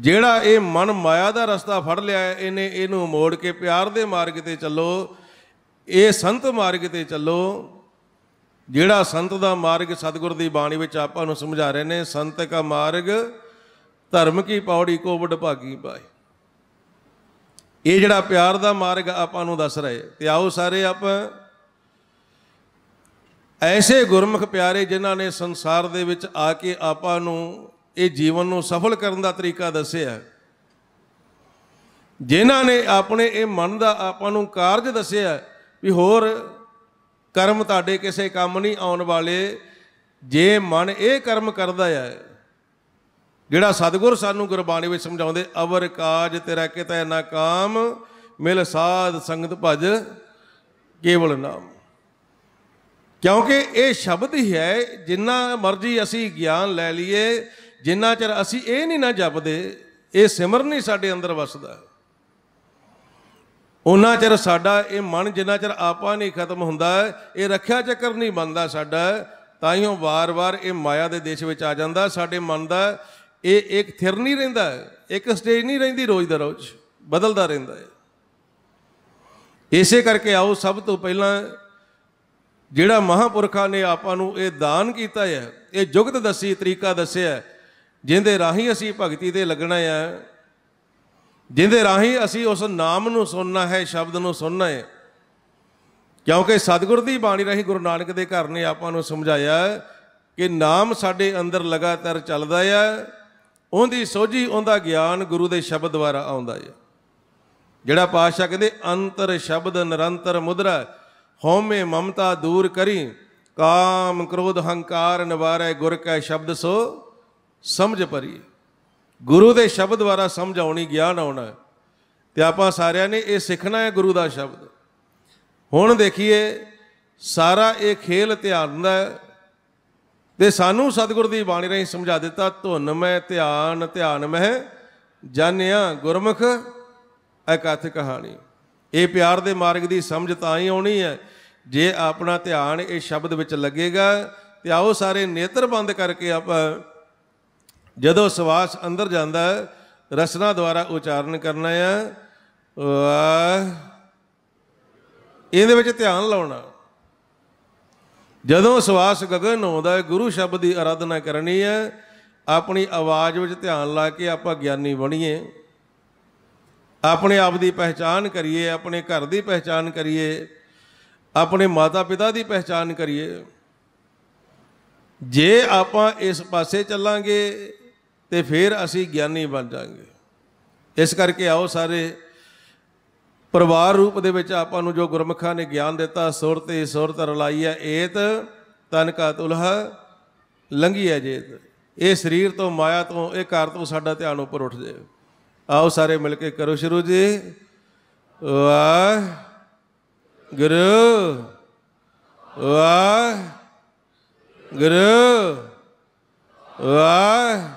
ਜਿਹੜਾ ਇਹ ਮਨ ਮਾਇਆ ਦਾ ਰਸਤਾ ਫੜ ਲਿਆ ਹੈ ਇਹਨੇ ਇਹਨੂੰ ਮੋੜ ਕੇ ਪਿਆਰ ਦੇ ਮਾਰਗ ਤੇ ਚੱਲੋ ਇਹ ਸੰਤ ਮਾਰਗ ਤੇ ਚੱਲੋ ਜਿਹੜਾ ਸੰਤ ਦਾ ਮਾਰਗ ਸਤਿਗੁਰ ਦੀ ਬਾਣੀ ਵਿੱਚ ਆਪਾਂ ਨੂੰ ਸਮਝਾ ਰਹੇ ਨੇ ਸੰਤ ਕਾ ਮਾਰਗ ਧਰਮ ਕੀ ਪੌੜੀ ਕੋ ਵਡ ਭਾਗੀ ਪਾਏ ਇਹ ਜਿਹੜਾ ਪਿਆਰ ਦਾ ਮਾਰਗ ਆਪਾਂ ਨੂੰ ਦੱਸ ਰਹੇ ਤੇ ਆਓ ਸਾਰੇ ਆਪਾਂ ਐਸੇ ਗੁਰਮੁਖ ਪਿਆਰੇ ਜਿਨ੍ਹਾਂ ਨੇ ਸੰਸਾਰ ਦੇ ਵਿੱਚ ਆ ਕੇ ਆਪਾਂ ਨੂੰ ਇਹ ਜੀਵਨ ਨੂੰ ਸਫਲ ਕਰਨ ਦਾ ਤਰੀਕਾ ਦੱਸਿਆ ਜਿਨ੍ਹਾਂ ਨੇ ਆਪਣੇ ਇਹ ਮਨ ਦਾ ਆਪਾਂ ਨੂੰ ਕਾਰਜ ਦੱਸਿਆ ਵੀ ਹੋਰ ਕਰਮ ਤੁਹਾਡੇ ਕਿਸੇ ਕੰਮ ਨਹੀਂ ਆਉਣ ਵਾਲੇ ਜੇ ਮਨ ਇਹ ਕਰਮ ਕਰਦਾ ਹੈ ਜਿਹੜਾ ਸਤਿਗੁਰ ਸਾਨੂੰ ਗੁਰਬਾਣੀ ਵਿੱਚ ਸਮਝਾਉਂਦੇ ਅਵਰ ਕਾਜ ਤੇਰਾ ਤੈ ਨਾ ਕਾਮ ਮਿਲ ਸਾਧ ਸੰਗਤ ਭਜ ਕੇਵਲ ਨਾਮ ਕਿਉਂਕਿ ਇਹ ਸ਼ਬਦ ਹੀ ਹੈ ਜਿੰਨਾ ਮਰਜ਼ੀ ਅਸੀਂ ਗਿਆਨ ਲੈ ਲਈਏ ਜਿੰਨਾ ਚਿਰ ਅਸੀਂ ਇਹ ਨਹੀਂ ਨਾ ਜਪਦੇ ਇਹ ਸਿਮਰਨ ਨਹੀਂ ਸਾਡੇ ਅੰਦਰ ਵੱਸਦਾ ਉਹਨਾਂ ਚਿਰ ਸਾਡਾ ਇਹ ਮਨ ਜਿੰਨਾ ਚਿਰ ਆਪਾ ਨਹੀਂ ਖਤਮ ਹੁੰਦਾ ਇਹ ਰੱਖਿਆ ਚੱਕਰ ਨਹੀਂ ਬੰਦਾ ਸਾਡਾ ਤਾਂ ਹੀ ਵਾਰ-ਵਾਰ ਇਹ ਮਾਇਆ ਦੇ ਦੇਸ਼ ਵਿੱਚ ਆ ਜਾਂਦਾ ਸਾਡੇ ਮਨ ਦਾ ਇਹ ਇੱਕ ਥਿਰ ਨਹੀਂ ਰਹਿੰਦਾ ਇੱਕ ਸਟੇਜ ਨਹੀਂ ਰਹਿੰਦੀ ਰੋਜ਼ ਦਾ ਰੋਜ਼ ਬਦਲਦਾ ਰਹਿੰਦਾ ਹੈ ਇਸੇ ਕਰਕੇ ਆਓ ਸਭ ਤੋਂ ਪਹਿਲਾਂ ਜਿਹੜਾ ਮਹਾਪੁਰਖਾਂ ਨੇ ਆਪਾਂ ਨੂੰ ਇਹ ਦਾਨ ਕੀਤਾ ਹੈ ਇਹ ਜੁਗਤ ਦੱਸੀ ਤਰੀਕਾ ਦੱਸਿਆ ਜਿੰਦੇ ਰਾਹੀਂ ਅਸੀਂ ਭਗਤੀ ਤੇ ਲੱਗਣਾ ਹੈ ਜਿੰਦੇ ਰਾਹੀਂ ਅਸੀਂ ਉਸ ਨਾਮ ਨੂੰ ਸੁਣਨਾ ਹੈ ਸ਼ਬਦ ਨੂੰ ਸੁਣਨਾ ਹੈ ਕਿਉਂਕਿ ਸਤਿਗੁਰ ਦੀ ਬਾਣੀ ਰਾਹੀਂ ਗੁਰੂ ਨਾਨਕ ਦੇ ਘਰ ਨੇ ਆਪਾਂ ਨੂੰ ਸਮਝਾਇਆ ਕਿ ਨਾਮ ਸਾਡੇ ਅੰਦਰ ਲਗਾਤਾਰ ਚੱਲਦਾ ਹੈ ਉਹਦੀ ਸੋਝੀ ਉਹਦਾ ਗਿਆਨ ਗੁਰੂ ਦੇ ਸ਼ਬਦ ਦੁਆਰਾ ਆਉਂਦਾ ਹੈ ਜਿਹੜਾ ਪਾਤਸ਼ਾਹ ਕਹਿੰਦੇ ਅੰਤਰ ਸ਼ਬਦ ਨਿਰੰਤਰ ਮੁਦਰਾ ਹਉਮੈ ਮਮਤਾ ਦੂਰ ਕਰੀ ਕਾਮ ਕ੍ਰੋਧ ਹੰਕਾਰ ਨਿਵਾਰੈ ਗੁਰ ਕੈ ਸ਼ਬਦ ਸੋ ਸਮਝ ਭਰੀ ਗੁਰੂ ਦੇ ਸ਼ਬਦ ਦੁਆਰਾ ਸਮਝ ਆਉਣੀ ਗਿਆਨ ਆਉਣਾ ਤੇ ਆਪਾਂ ਸਾਰਿਆਂ ਨੇ ਇਹ ਸਿੱਖਣਾ ਹੈ ਗੁਰੂ ਦਾ ਸ਼ਬਦ ਹੁਣ ਦੇਖੀਏ ਸਾਰਾ ਇਹ ਖੇਲ ਧਿਆਨ ਦਾ ਤੇ ਸਾਨੂੰ ਸਤਿਗੁਰ ਦੀ ਬਾਣੀ ਰਹੀ ਸਮਝਾ ਦਿੱਤਾ ਧੁਨ ਮੈਂ ਧਿਆਨ ਧਿਆਨ ਮੈਂ ਜਾਣਿਆ ਗੁਰਮੁਖ ਇਕੱਥ ਕਹਾਣੀ ਇਹ ਪਿਆਰ ਦੇ ਮਾਰਗ ਦੀ ਸਮਝ ਤਾਂ ਹੀ ਆਉਣੀ ਹੈ ਜੇ ਆਪਣਾ ਧਿਆਨ ਇਹ ਸ਼ਬਦ ਵਿੱਚ ਲੱਗੇਗਾ ਤੇ ਆਓ ਸਾਰੇ ਨੇਤਰ ਬੰਦ ਕਰਕੇ ਆਪਾਂ ਜਦੋਂ ਸਵਾਸ ਅੰਦਰ ਜਾਂਦਾ ਹੈ ਰਸਨਾ ਦੁਆਰਾ ਉਚਾਰਨ ਕਰਨਾ ਹੈ ਇਹਦੇ ਵਿੱਚ ਧਿਆਨ ਲਾਉਣਾ ਜਦੋਂ ਸਵਾਸ ਗਗਨ ਹੁੰਦਾ ਹੈ ਗੁਰੂ ਸ਼ਬਦ ਦੀ ਅਰਾਧਨਾ ਕਰਨੀ ਹੈ ਆਪਣੀ ਆਵਾਜ਼ ਵਿੱਚ ਧਿਆਨ ਲਾ ਕੇ ਆਪਾਂ ਗਿਆਨੀ ਬਣੀਏ ਆਪਣੇ ਆਪ ਦੀ ਪਹਿਚਾਨ ਕਰੀਏ ਆਪਣੇ ਘਰ ਦੀ ਪਹਿਚਾਨ ਕਰੀਏ ਆਪਣੇ ਮਾਤਾ-ਪਿਤਾ ਦੀ ਪਹਿਚਾਨ ਕਰੀਏ ਜੇ ਆਪਾਂ ਇਸ ਪਾਸੇ ਚੱਲਾਂਗੇ ਤੇ ਫਿਰ ਅਸੀਂ ਗਿਆਨੀ ਬਣ ਜਾਾਂਗੇ ਇਸ ਕਰਕੇ ਆਓ ਸਾਰੇ ਪਰਿਵਾਰ ਰੂਪ ਦੇ ਵਿੱਚ ਆਪਾਂ ਨੂੰ ਜੋ ਗੁਰਮਖਾਂ ਨੇ ਗਿਆਨ ਦਿੱਤਾ ਸੁਰ ਤੇ ਸੁਰ ਤਰ ਹੈ ਏਤ ਤਨ ਕਾ ਤੁਲਹ ਲੰਗੀ ਹੈ ਜੇਤ ਇਹ ਸਰੀਰ ਤੋਂ ਮਾਇਆ ਤੋਂ ਇਹ ਘਰ ਤੋਂ ਸਾਡਾ ਧਿਆਨ ਉੱਪਰ ਉੱਠ ਜਾਏ ਆਓ ਸਾਰੇ ਮਿਲ ਕੇ ਕਰੋ ਸ਼ੁਰੂ ਜੀ ਵਾਹ ਗੁਰੂ ਵਾਹ ਗੁਰੂ ਵਾਹ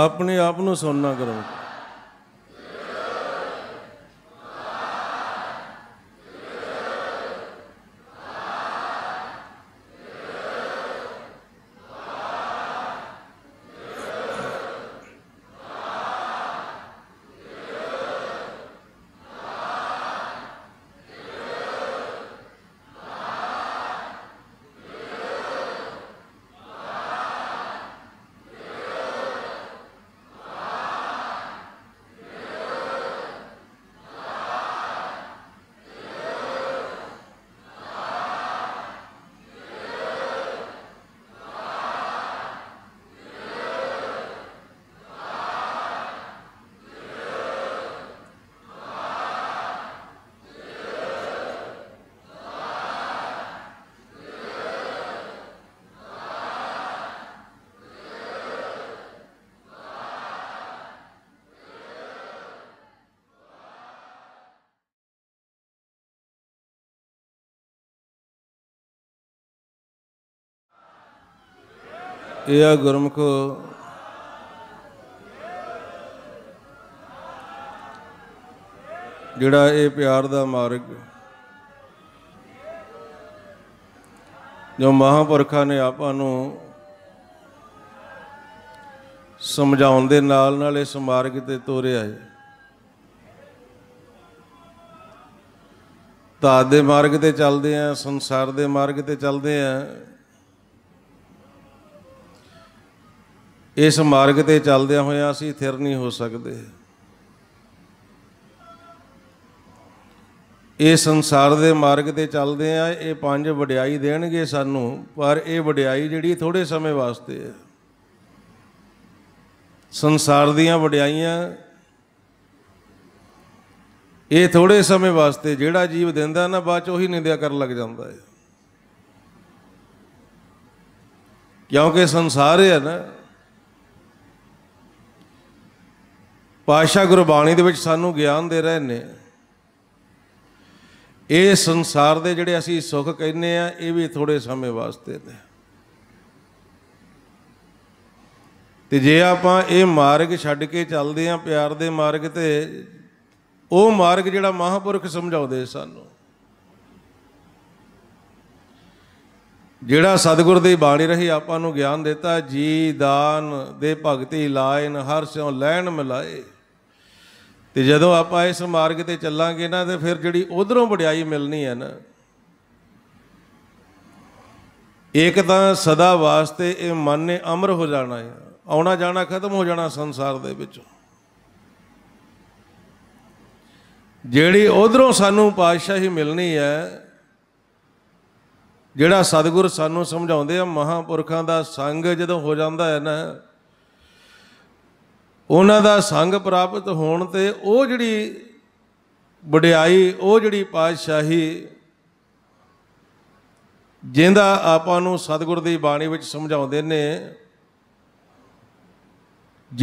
ਆਪਣੇ ਆਪ ਨੂੰ ਸੁਣਨਾ ਕਰੋ ਇਹ ਆ ਗੁਰਮੁਖ ਜਿਹੜਾ ਇਹ ਪਿਆਰ ਦਾ ਮਾਰਗ ਜੋ ਮਹਾਪੁਰਖਾਂ ਨੇ ਆਪਾਂ ਨੂੰ ਸਮਝਾਉਣ ਦੇ ਨਾਲ ਨਾਲ ਇਸ ਮਾਰਗ ਤੇ ਤੋਰਿਆ ਹੈ ਤਾਂ ਦੇ ਮਾਰਗ ਤੇ ਚੱਲਦੇ ਆ ਸੰਸਾਰ ਦੇ ਮਾਰਗ ਤੇ ਚੱਲਦੇ ਆ ਇਸ ਮਾਰਗ ਤੇ ਚੱਲਦਿਆਂ ਹੋਇਆਂ ਅਸੀਂ ਥਿਰ ਨਹੀਂ ਹੋ ਸਕਦੇ ਇਹ ਸੰਸਾਰ ਦੇ ਮਾਰਗ ਤੇ ਚੱਲਦੇ ਆ ਇਹ ਪੰਜ ਵਡਿਆਈ ਦੇਣਗੇ ਸਾਨੂੰ ਪਰ ਇਹ ਵਡਿਆਈ ਜਿਹੜੀ ਥੋੜੇ ਸਮੇਂ ਵਾਸਤੇ ਹੈ ਸੰਸਾਰ ਦੀਆਂ ਵਡਿਆਈਆਂ ਇਹ ਥੋੜੇ ਸਮੇਂ ਵਾਸਤੇ ਜਿਹੜਾ ਜੀਵ ਦਿੰਦਾ ਨਾ ਬਾਅਦ ਚ ਉਹੀ ਨਿੰਦਿਆ ਕਰਨ ਲੱਗ ਜਾਂਦਾ ਹੈ ਕਿਉਂਕਿ ਸੰਸਾਰ ਹੈ ਨਾ ਪਾਸ਼ਾ ਗੁਰਬਾਣੀ ਦੇ ਵਿੱਚ ਸਾਨੂੰ ਗਿਆਨ ਦੇ ਰਹੇ ਨੇ ਇਹ ਸੰਸਾਰ ਦੇ ਜਿਹੜੇ ਅਸੀਂ ਸੁੱਖ ਕਹਿੰਨੇ ਆ ਇਹ ਵੀ ਥੋੜੇ ਸਮੇਂ ਵਾਸਤੇ ਨੇ ਤੇ ਜੇ ਆਪਾਂ ਇਹ ਮਾਰਗ ਛੱਡ ਕੇ ਚੱਲਦੇ ਆ ਪਿਆਰ ਦੇ ਮਾਰਗ ਤੇ ਉਹ ਮਾਰਗ ਜਿਹੜਾ ਮਹਾਪੁਰਖ ਸਮਝਾਉਂਦੇ ਸਾਨੂੰ ਜਿਹੜਾ ਸਤਿਗੁਰ ਦੀ ਬਾਣੀ ਰਹੀ ਆਪਾਂ ਨੂੰ ਗਿਆਨ ਦਿੱਤਾ ਜੀ ਦਾਨ ਦੇ ਭਗਤੀ ਲਾਇਨ ਹਰ ਸਿਉ ਲੈਣ ਮਿਲਾਏ ਤੇ ਜਦੋਂ ਆਪਾਂ ਇਸ ਮਾਰਗ ਤੇ ਚੱਲਾਂਗੇ ਨਾ ਤੇ ਫਿਰ ਜਿਹੜੀ ਉਧਰੋਂ ਵਡਿਆਈ ਮਿਲਣੀ ਹੈ ਨਾ ਇੱਕ ਤਾਂ ਸਦਾ ਵਾਸਤੇ ਇਹ ਮਨ ਨੇ ਅਮਰ ਹੋ ਜਾਣਾ ਹੈ ਆਉਣਾ ਜਾਣਾ ਖਤਮ ਹੋ ਜਾਣਾ ਸੰਸਾਰ ਦੇ ਵਿੱਚ ਜਿਹੜੀ ਉਧਰੋਂ ਸਾਨੂੰ ਪਾਤਸ਼ਾਹੀ ਮਿਲਣੀ ਹੈ ਜਿਹੜਾ ਸਤਿਗੁਰ ਸਾਨੂੰ ਸਮਝਾਉਂਦੇ ਆ ਮਹਾਪੁਰਖਾਂ ਦਾ ਸੰਗ ਜਦੋਂ ਹੋ ਜਾਂਦਾ ਹੈ ਨਾ ਉਹਨਾਂ ਦਾ ਸੰਗ ਪ੍ਰਾਪਤ ਹੋਣ ਤੇ ਉਹ ਜਿਹੜੀ ਵਡਿਆਈ ਉਹ ਜਿਹੜੀ ਪਾਤਸ਼ਾਹੀ ਜਿੰਦਾ ਆਪਾਂ ਨੂੰ ਸਤਿਗੁਰ ਦੀ ਬਾਣੀ ਵਿੱਚ ਸਮਝਾਉਂਦੇ ਨੇ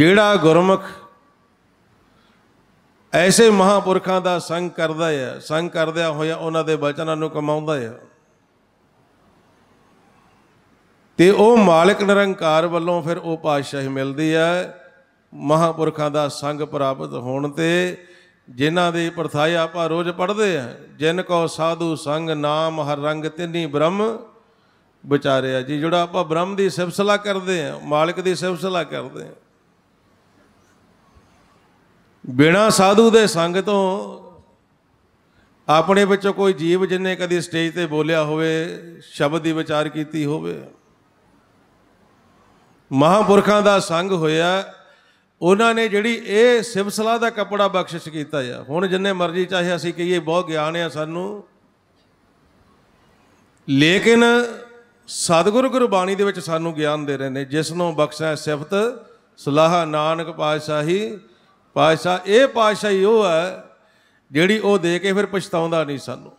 ਜਿਹੜਾ ਗੁਰਮੁਖ ਐਸੇ ਮਹਾਪੁਰਖਾਂ ਦਾ ਸੰਗ ਕਰਦਾ ਹੈ ਸੰਗ ਕਰਦਿਆ ਹੋਇਆ ਉਹਨਾਂ ਦੇ ਬਚਨਾਂ ਨੂੰ ਕਮਾਉਂਦਾ ਹੈ ਤੇ ਉਹ ਮਾਲਕ ਨਿਰੰਕਾਰ ਵੱਲੋਂ ਫਿਰ ਉਹ ਪਾਤਸ਼ਾਹੀ ਮਿਲਦੀ ਹੈ ਮਹਾਪੁਰਖਾਂ ਦਾ ਸੰਗ ਪ੍ਰਾਪਤ ਹੋਣ ਤੇ ਜਿਨ੍ਹਾਂ ਦੇ ਪਰਥਾਇ ਆਪਾਂ ਰੋਜ਼ ਪੜਦੇ ਆ ਜਿਨ ਕੋ ਸਾਧੂ ਸੰਗ ਨਾਮ ਹਰ ਰੰਗ ਤਿੰਨੀ ਬ੍ਰਹਮ ਵਿਚਾਰਿਆ ਜੀ ਜਿਹੜਾ ਆਪਾਂ ਬ੍ਰਹਮ ਦੀ ਸਿਫਤਸਲਾ ਕਰਦੇ ਆ ਮਾਲਕ ਦੀ ਸਿਫਤਸਲਾ ਕਰਦੇ ਆ ਬਿਨਾ ਸਾਧੂ ਦੇ ਸੰਗ ਤੋਂ ਆਪਣੇ ਵਿੱਚੋਂ ਕੋਈ ਜੀਵ ਜਿਨੇ ਕਦੀ ਸਟੇਜ ਤੇ ਬੋਲਿਆ ਹੋਵੇ ਸ਼ਬਦ ਦੀ ਵਿਚਾਰ ਕੀਤੀ ਹੋਵੇ ਮਹਾਪੁਰਖਾਂ ਦਾ ਸੰਗ ਹੋਇਆ ਉਹਨਾਂ ਨੇ ਜਿਹੜੀ ਇਹ ਸਿਵਸਲਾ ਦਾ ਕਪੜਾ ਬਖਸ਼ਿਸ਼ ਕੀਤਾ ਆ ਹੁਣ ਜਿੰਨੇ ਮਰਜ਼ੀ ਚਾਹੇ ਅਸੀਂ ਕਹੀਏ ਬਹੁਤ ਗਿਆਨ ਆ ਸਾਨੂੰ ਲੇਕਿਨ ਸਤਿਗੁਰੂ ਗੁਰਬਾਣੀ ਦੇ ਵਿੱਚ ਸਾਨੂੰ ਗਿਆਨ ਦੇ ਰਹੇ ਨੇ ਜਿਸ ਨੂੰ ਬਖਸ਼ਿਆ ਸਿਫਤ ਸਲਾਹ ਨਾਨਕ ਪਾਤਸ਼ਾਹੀ ਪਾਤਸ਼ਾਹ ਇਹ ਪਾਤਸ਼ਾਹੀ ਉਹ ਹੈ ਜਿਹੜੀ ਉਹ ਦੇ ਕੇ ਫਿਰ ਪਛਤਾਉਂਦਾ ਨਹੀਂ ਸਾਨੂੰ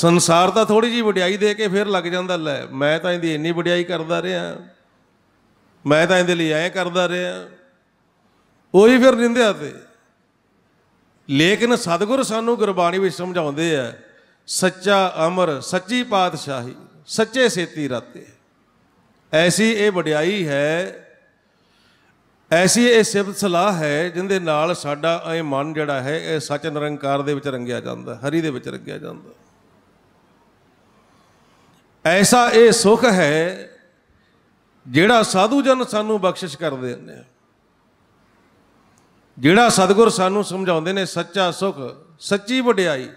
ਸੰਸਾਰ ਤਾਂ ਥੋੜੀ ਜੀ ਵਡਿਆਈ ਦੇ ਕੇ ਫਿਰ ਲੱਗ ਜਾਂਦਾ ਲੈ ਮੈਂ ਤਾਂ ਇਹਦੀ ਇੰਨੀ ਵਡਿਆਈ ਕਰਦਾ ਰਿਹਾ ਮੈਂ ਤਾਂ ਇਹਦੇ ਲਈ ਐ ਕਰਦਾ ਰਿਹਾ ਉਹੀ ਫਿਰ ਨਿੰਦਿਆ ਤੇ ਲੇਕਿਨ ਸਤਿਗੁਰ ਸਾਨੂੰ ਗੁਰਬਾਣੀ ਵਿੱਚ ਸਮਝਾਉਂਦੇ ਆ ਸੱਚਾ ਅਮਰ ਸੱਚੀ ਪਾਤਸ਼ਾਹੀ ਸੱਚੇ ਸੇਤੀ ਰਾਤੇ ਐਸੀ ਇਹ ਵਡਿਆਈ ਹੈ ਐਸੀ ਇਹ ਸਿਫਤ ਸਲਾਹ ਹੈ ਜਿੰਦੇ ਨਾਲ ਸਾਡਾ ਇਹ ਮਨ ਜਿਹੜਾ ਹੈ ਇਹ ਸੱਚ ਨਿਰੰਕਾਰ ਦੇ ਵਿੱਚ ਰੰਗਿਆ ਜਾਂਦਾ ਹਰੀ ਦੇ ਵਿੱਚ ਰੰਗਿਆ ਜਾਂਦਾ ਐਸਾ ਇਹ ਸੁਖ ਹੈ ਜਿਹੜਾ ਸਾਧੂ ਜਨ ਸਾਨੂੰ ਬਖਸ਼ਿਸ਼ ਕਰਦੇ ਹੁੰਦੇ ਆ ਜਿਹੜਾ ਸਤਗੁਰ ਸਾਨੂੰ ਸਮਝਾਉਂਦੇ ਨੇ ਸੱਚਾ ਸੁਖ ਸੱਚੀ ਵਡਿਆਈ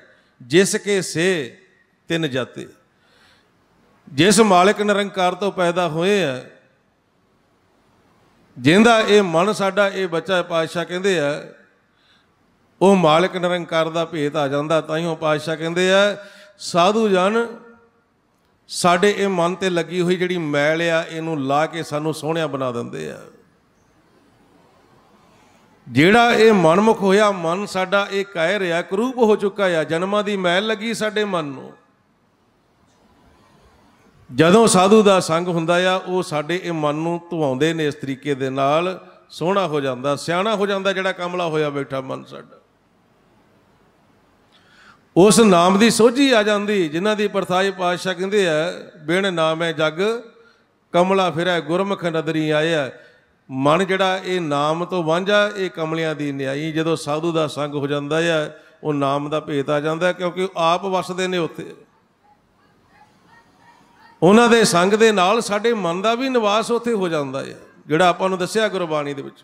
ਜਿਸ ਕੇ ਸੇ ਤਿੰਨ ਜਾਤੇ ਜਿਸ ਮਾਲਕ ਨਿਰੰਕਾਰ ਤੋਂ ਪੈਦਾ ਹੋਏ ਆ ਜਿੰਦਾ ਇਹ ਮਨ ਸਾਡਾ ਇਹ ਬੱਚਾ ਪਾਤਸ਼ਾਹ ਕਹਿੰਦੇ ਆ ਉਹ ਮਾਲਕ ਨਿਰੰਕਾਰ ਦਾ ਭੇਤ ਆ ਜਾਂਦਾ ਤਾਂ ਹੀ ਉਹ ਪਾਤਸ਼ਾਹ ਕਹਿੰਦੇ ਆ ਸਾਧੂ ਜਨ ਸਾਡੇ ਇਹ ਮਨ ਤੇ ਲੱਗੀ ਹੋਈ ਜਿਹੜੀ ਮੈਲ ਆ ਇਹਨੂੰ ਲਾ ਕੇ ਸਾਨੂੰ ਸੋਹਣਿਆ ਬਣਾ ਦਿੰਦੇ ਆ ਜਿਹੜਾ ਇਹ ਮਨਮੁਖ ਹੋਇਆ ਮਨ ਸਾਡਾ ਇਹ ਕਹਿ ਰਿਹਾ ਕਰੂਪ ਹੋ ਚੁੱਕਾ ਆ ਜਨਮਾਂ ਦੀ ਮੈਲ ਲੱਗੀ ਸਾਡੇ ਮਨ ਨੂੰ ਜਦੋਂ ਸਾਧੂ ਦਾ ਸੰਗ ਹੁੰਦਾ ਆ ਉਹ ਸਾਡੇ ਇਹ ਮਨ ਨੂੰ ਧਵਾਉਂਦੇ ਨੇ ਇਸ ਤਰੀਕੇ ਦੇ ਨਾਲ ਸੋਹਣਾ ਹੋ ਜਾਂਦਾ ਸਿਆਣਾ ਹੋ ਜਾਂਦਾ ਜਿਹੜਾ ਕਮਲਾ ਹੋਇਆ ਬੈਠਾ ਮਨ ਸਾਡਾ ਉਸ ਨਾਮ ਦੀ ਸੋਝੀ ਆ ਜਾਂਦੀ ਜਿਨ੍ਹਾਂ ਦੀ ਪਰਥਾਈ ਪਾਤਸ਼ਾਹ ਕਹਿੰਦੇ ਆ ਬਿਨ ਨਾਮ ਹੈ ਜਗ ਕਮਲਾ ਫਿਰੈ ਗੁਰਮਖ ਨਦਰੀ ਆਇਆ ਮਨ ਜਿਹੜਾ ਇਹ ਨਾਮ ਤੋਂ ਵਾਂਝਾ ਇਹ ਕਮਲਿਆਂ ਦੀ ਨਿਆਈ ਜਦੋਂ ਸਾਧੂ ਦਾ ਸੰਗ ਹੋ ਜਾਂਦਾ ਆ ਉਹ ਨਾਮ ਦਾ ਭੇਤ ਆ ਜਾਂਦਾ ਕਿਉਂਕਿ ਆਪ ਵਸਦੇ ਨੇ ਉੱਥੇ ਉਹਨਾਂ ਦੇ ਸੰਗ ਦੇ ਨਾਲ ਸਾਡੇ ਮਨ ਦਾ ਵੀ ਨਿਵਾਸ ਉੱਥੇ ਹੋ ਜਾਂਦਾ ਹੈ ਜਿਹੜਾ ਆਪਾਂ ਨੂੰ ਦੱਸਿਆ ਗੁਰਬਾਣੀ ਦੇ ਵਿੱਚ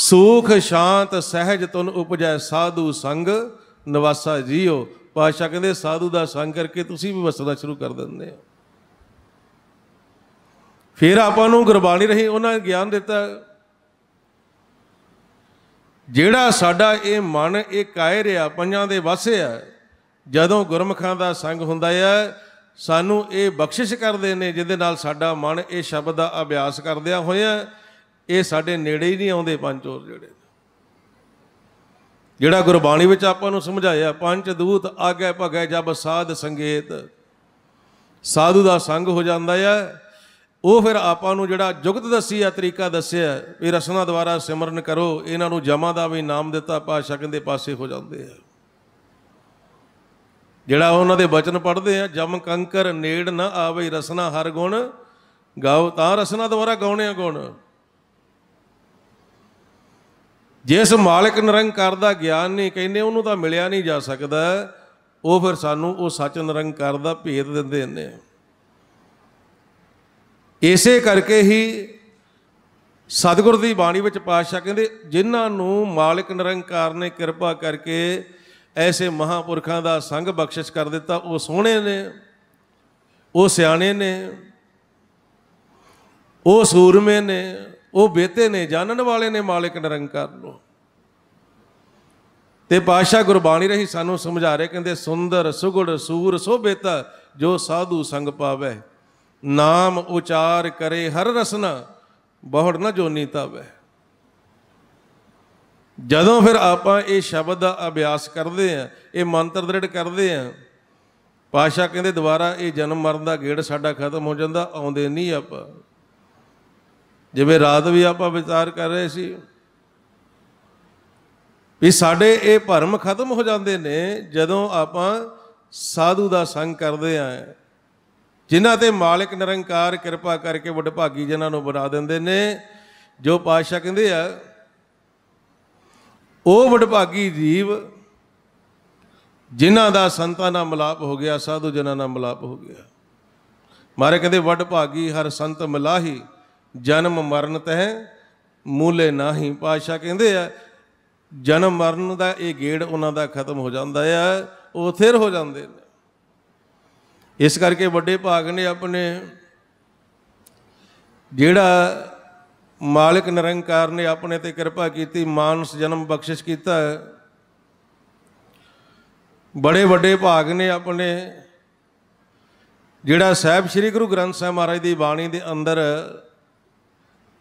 ਸੂਖ ਸ਼ਾਂਤ ਸਹਿਜ ਤੁਨ ਉਪਜੈ ਸਾਧੂ ਸੰਗ ਨਿਵਾਸਾ ਜੀਓ ਪਾਸ਼ਾ ਕਹਿੰਦੇ ਸਾਧੂ ਦਾ ਸੰਗ ਕਰਕੇ ਤੁਸੀਂ ਵੀ ਵਸਣਾ ਸ਼ੁਰੂ ਕਰ ਦਿੰਦੇ ਹੋ ਫਿਰ ਆਪਾਂ ਨੂੰ ਗੁਰਬਾਣੀ ਰਹੀ ਉਹਨਾਂ ਨੇ ਗਿਆਨ ਦਿੱਤਾ ਜਿਹੜਾ ਸਾਡਾ ਇਹ ਮਨ ਇਹ ਕਾਇਰ ਆ ਪੰਜਾਂ ਦੇ ਵਸੇ ਆ ਜਦੋਂ ਗੁਰਮਖਾਂ ਦਾ ਸੰਗ ਹੁੰਦਾ ਆ ਸਾਨੂੰ ਇਹ ਬਖਸ਼ਿਸ਼ ਕਰਦੇ ਨੇ ਜਿਹਦੇ ਨਾਲ ਸਾਡਾ ਮਨ ਇਹ ਸ਼ਬਦ ਦਾ ਅਭਿਆਸ ਕਰਦਿਆ ਹੋਇਆ ਇਹ ਸਾਡੇ ਨੇੜੇ ਹੀ ਨਹੀਂ ਆਉਂਦੇ ਪੰਜ ਚੋਰ ਜਿਹੜੇ ਜਿਹੜਾ ਗੁਰਬਾਣੀ ਵਿੱਚ ਆਪਾਂ ਨੂੰ ਸਮਝਾਇਆ ਪੰਜ ਦੂਤ ਆਗੇ ਭਗੇ ਜਬ ਸਾਧ ਸੰਗੇਤ ਸਾਧੂ ਦਾ ਸੰਗ ਹੋ ਜਾਂਦਾ ਹੈ ਉਹ ਫਿਰ ਆਪਾਂ ਨੂੰ ਜਿਹੜਾ ਜੁਗਤ ਦੱਸੀ ਆ ਤਰੀਕਾ ਦੱਸਿਆ ਵੀ ਰਸਨਾ ਦੁਆਰਾ ਸਿਮਰਨ ਕਰੋ ਇਹਨਾਂ ਨੂੰ ਜਮਾ ਦਾ ਵੀ ਨਾਮ ਦਿੱਤਾ ਪਾਸ਼ਾ ਕਹਿੰਦੇ ਪਾਸੇ ਹੋ ਜਾਂਦੇ ਆ ਜਿਹੜਾ ਉਹਨਾਂ ਦੇ ਬਚਨ ਪੜ੍ਹਦੇ ਆ ਜਮ ਕੰਕਰ ਨੇੜ ਨਾ ਆਵੇ ਰਸਨਾ ਹਰ ਗੁਣ ਗਾਓ ਤਾਂ ਰਸਨਾ ਦੁਆਰਾ ਗਾਉਣੇ ਆ ਗੁਣ ਜਿਸ ਮਾਲਕ ਨਿਰੰਕਾਰ ਦਾ ਗਿਆਨ ਨਹੀਂ ਕਹਿੰਦੇ ਉਹਨੂੰ ਤਾਂ ਮਿਲਿਆ ਨਹੀਂ ਜਾ ਸਕਦਾ ਉਹ ਫਿਰ ਸਾਨੂੰ ਉਹ ਸੱਚ ਨਿਰੰਕਾਰ ਦਾ ਭੇਦ ਦਿੰਦੇ ਨੇ ਇਸੇ ਕਰਕੇ ਹੀ ਸਤਿਗੁਰ ਦੀ ਬਾਣੀ ਵਿੱਚ ਪਾਤਸ਼ਾਹ ਕਹਿੰਦੇ ਜਿਨ੍ਹਾਂ ਨੂੰ ਮਾਲਕ ਨਿਰੰਕਾਰ ਨੇ ਕਿਰਪਾ ਕਰਕੇ ਐਸੇ ਮਹਾਪੁਰਖਾਂ ਦਾ ਸੰਗ ਬਖਸ਼ਿਸ਼ ਕਰ ਦਿੱਤਾ ਉਹ ਸੋਹਣੇ ਨੇ ਉਹ ਸਿਆਣੇ ਨੇ ਉਹ ਸੂਰਮੇ ਨੇ ਉਹ ਬੇਤੇ ਨੇ ਜਾਣਨ ਵਾਲੇ ਨੇ ਮਾਲਕ ਨਿਰੰਕਾਰ ਨੂੰ ਤੇ ਪਾਸ਼ਾ ਗੁਰਬਾਣੀ ਰਹੀ ਸਾਨੂੰ ਸਮਝਾ ਰਹੇ ਕਹਿੰਦੇ ਸੁੰਦਰ ਸੁਗੜ ਸੂਰ ਸੋਭਿਤ ਜੋ ਸਾਧੂ ਸੰਗ ਪਾਵੇ ਨਾਮ ਉਚਾਰ ਕਰੇ ਹਰ ਰਸਨਾ ਬਹੁੜ ਨਾ ਜੋਨੀ ਤਾਵੇ ਜਦੋਂ ਫਿਰ ਆਪਾਂ ਇਹ ਸ਼ਬਦ ਦਾ ਅਭਿਆਸ ਕਰਦੇ ਆ ਇਹ ਮੰਤਰ ਦ੍ਰਿੜ ਕਰਦੇ ਆ ਪਾਸ਼ਾ ਕਹਿੰਦੇ ਦੁਬਾਰਾ ਇਹ ਜਨਮ ਮਰਨ ਦਾ ਗੇੜ ਸਾਡਾ ਖਤਮ ਹੋ ਜਾਂਦਾ ਆਉਂਦੇ ਨਹੀਂ ਆਪਾਂ ਜਿਵੇਂ ਰਾਤ ਵੀ ਆਪਾਂ ਵਿਚਾਰ ਕਰ ਰਹੇ ਸੀ ਵੀ ਸਾਡੇ ਇਹ ਭਰਮ ਖਤਮ ਹੋ ਜਾਂਦੇ ਨੇ ਜਦੋਂ ਆਪਾਂ ਸਾਧੂ ਦਾ ਸੰਗ ਕਰਦੇ ਆਂ ਜਿਨ੍ਹਾਂ ਤੇ ਮਾਲਕ ਨਿਰੰਕਾਰ ਕਿਰਪਾ ਕਰਕੇ ਵਡਭਾਗੀ ਜਿਨ੍ਹਾਂ ਨੂੰ ਬਣਾ ਦਿੰਦੇ ਨੇ ਜੋ ਪਾਤਸ਼ਾਹ ਕਹਿੰਦੇ ਆ ਉਹ ਵਡਭਾਗੀ ਜੀਵ ਜਿਨ੍ਹਾਂ ਦਾ ਸੰਤਾਂ ਨਾਲ ਮਲਾਪ ਹੋ ਗਿਆ ਸਾਧੂ ਜਨਾਂ ਨਾਲ ਮਲਾਪ ਹੋ ਗਿਆ ਮਾਰੇ ਕਹਿੰਦੇ ਵਡਭਾਗੀ ਹਰ ਸੰਤ ਮਲਾਹੀ ਜਨਮ ਮਰਨ ਤਹਿ ਮੂਲੇ ਨਾਹੀ ਪਾਸ਼ਾ ਕਹਿੰਦੇ ਆ ਜਨਮ ਮਰਨ ਦਾ ਇਹ ਗੇੜ ਉਹਨਾਂ ਦਾ ਖਤਮ ਹੋ ਜਾਂਦਾ ਆ ਉਹ ਥਿਰ ਹੋ ਜਾਂਦੇ ਨੇ ਇਸ ਕਰਕੇ ਵੱਡੇ ਭਾਗ ਨੇ ਆਪਣੇ ਜਿਹੜਾ ਮਾਲਕ ਨਿਰੰਕਾਰ ਨੇ ਆਪਣੇ ਤੇ ਕਿਰਪਾ ਕੀਤੀ ਮਾਨਸ ਜਨਮ ਬਖਸ਼ਿਸ਼ ਕੀਤਾ ਬੜੇ ਵੱਡੇ ਭਾਗ ਨੇ ਆਪਣੇ ਜਿਹੜਾ ਸਾਹਿਬ ਸ੍ਰੀ ਗੁਰੂ ਗ੍ਰੰਥ ਸਾਹਿਬ ਮਹਾਰਾਜ ਦੀ ਬਾਣੀ ਦੇ ਅੰਦਰ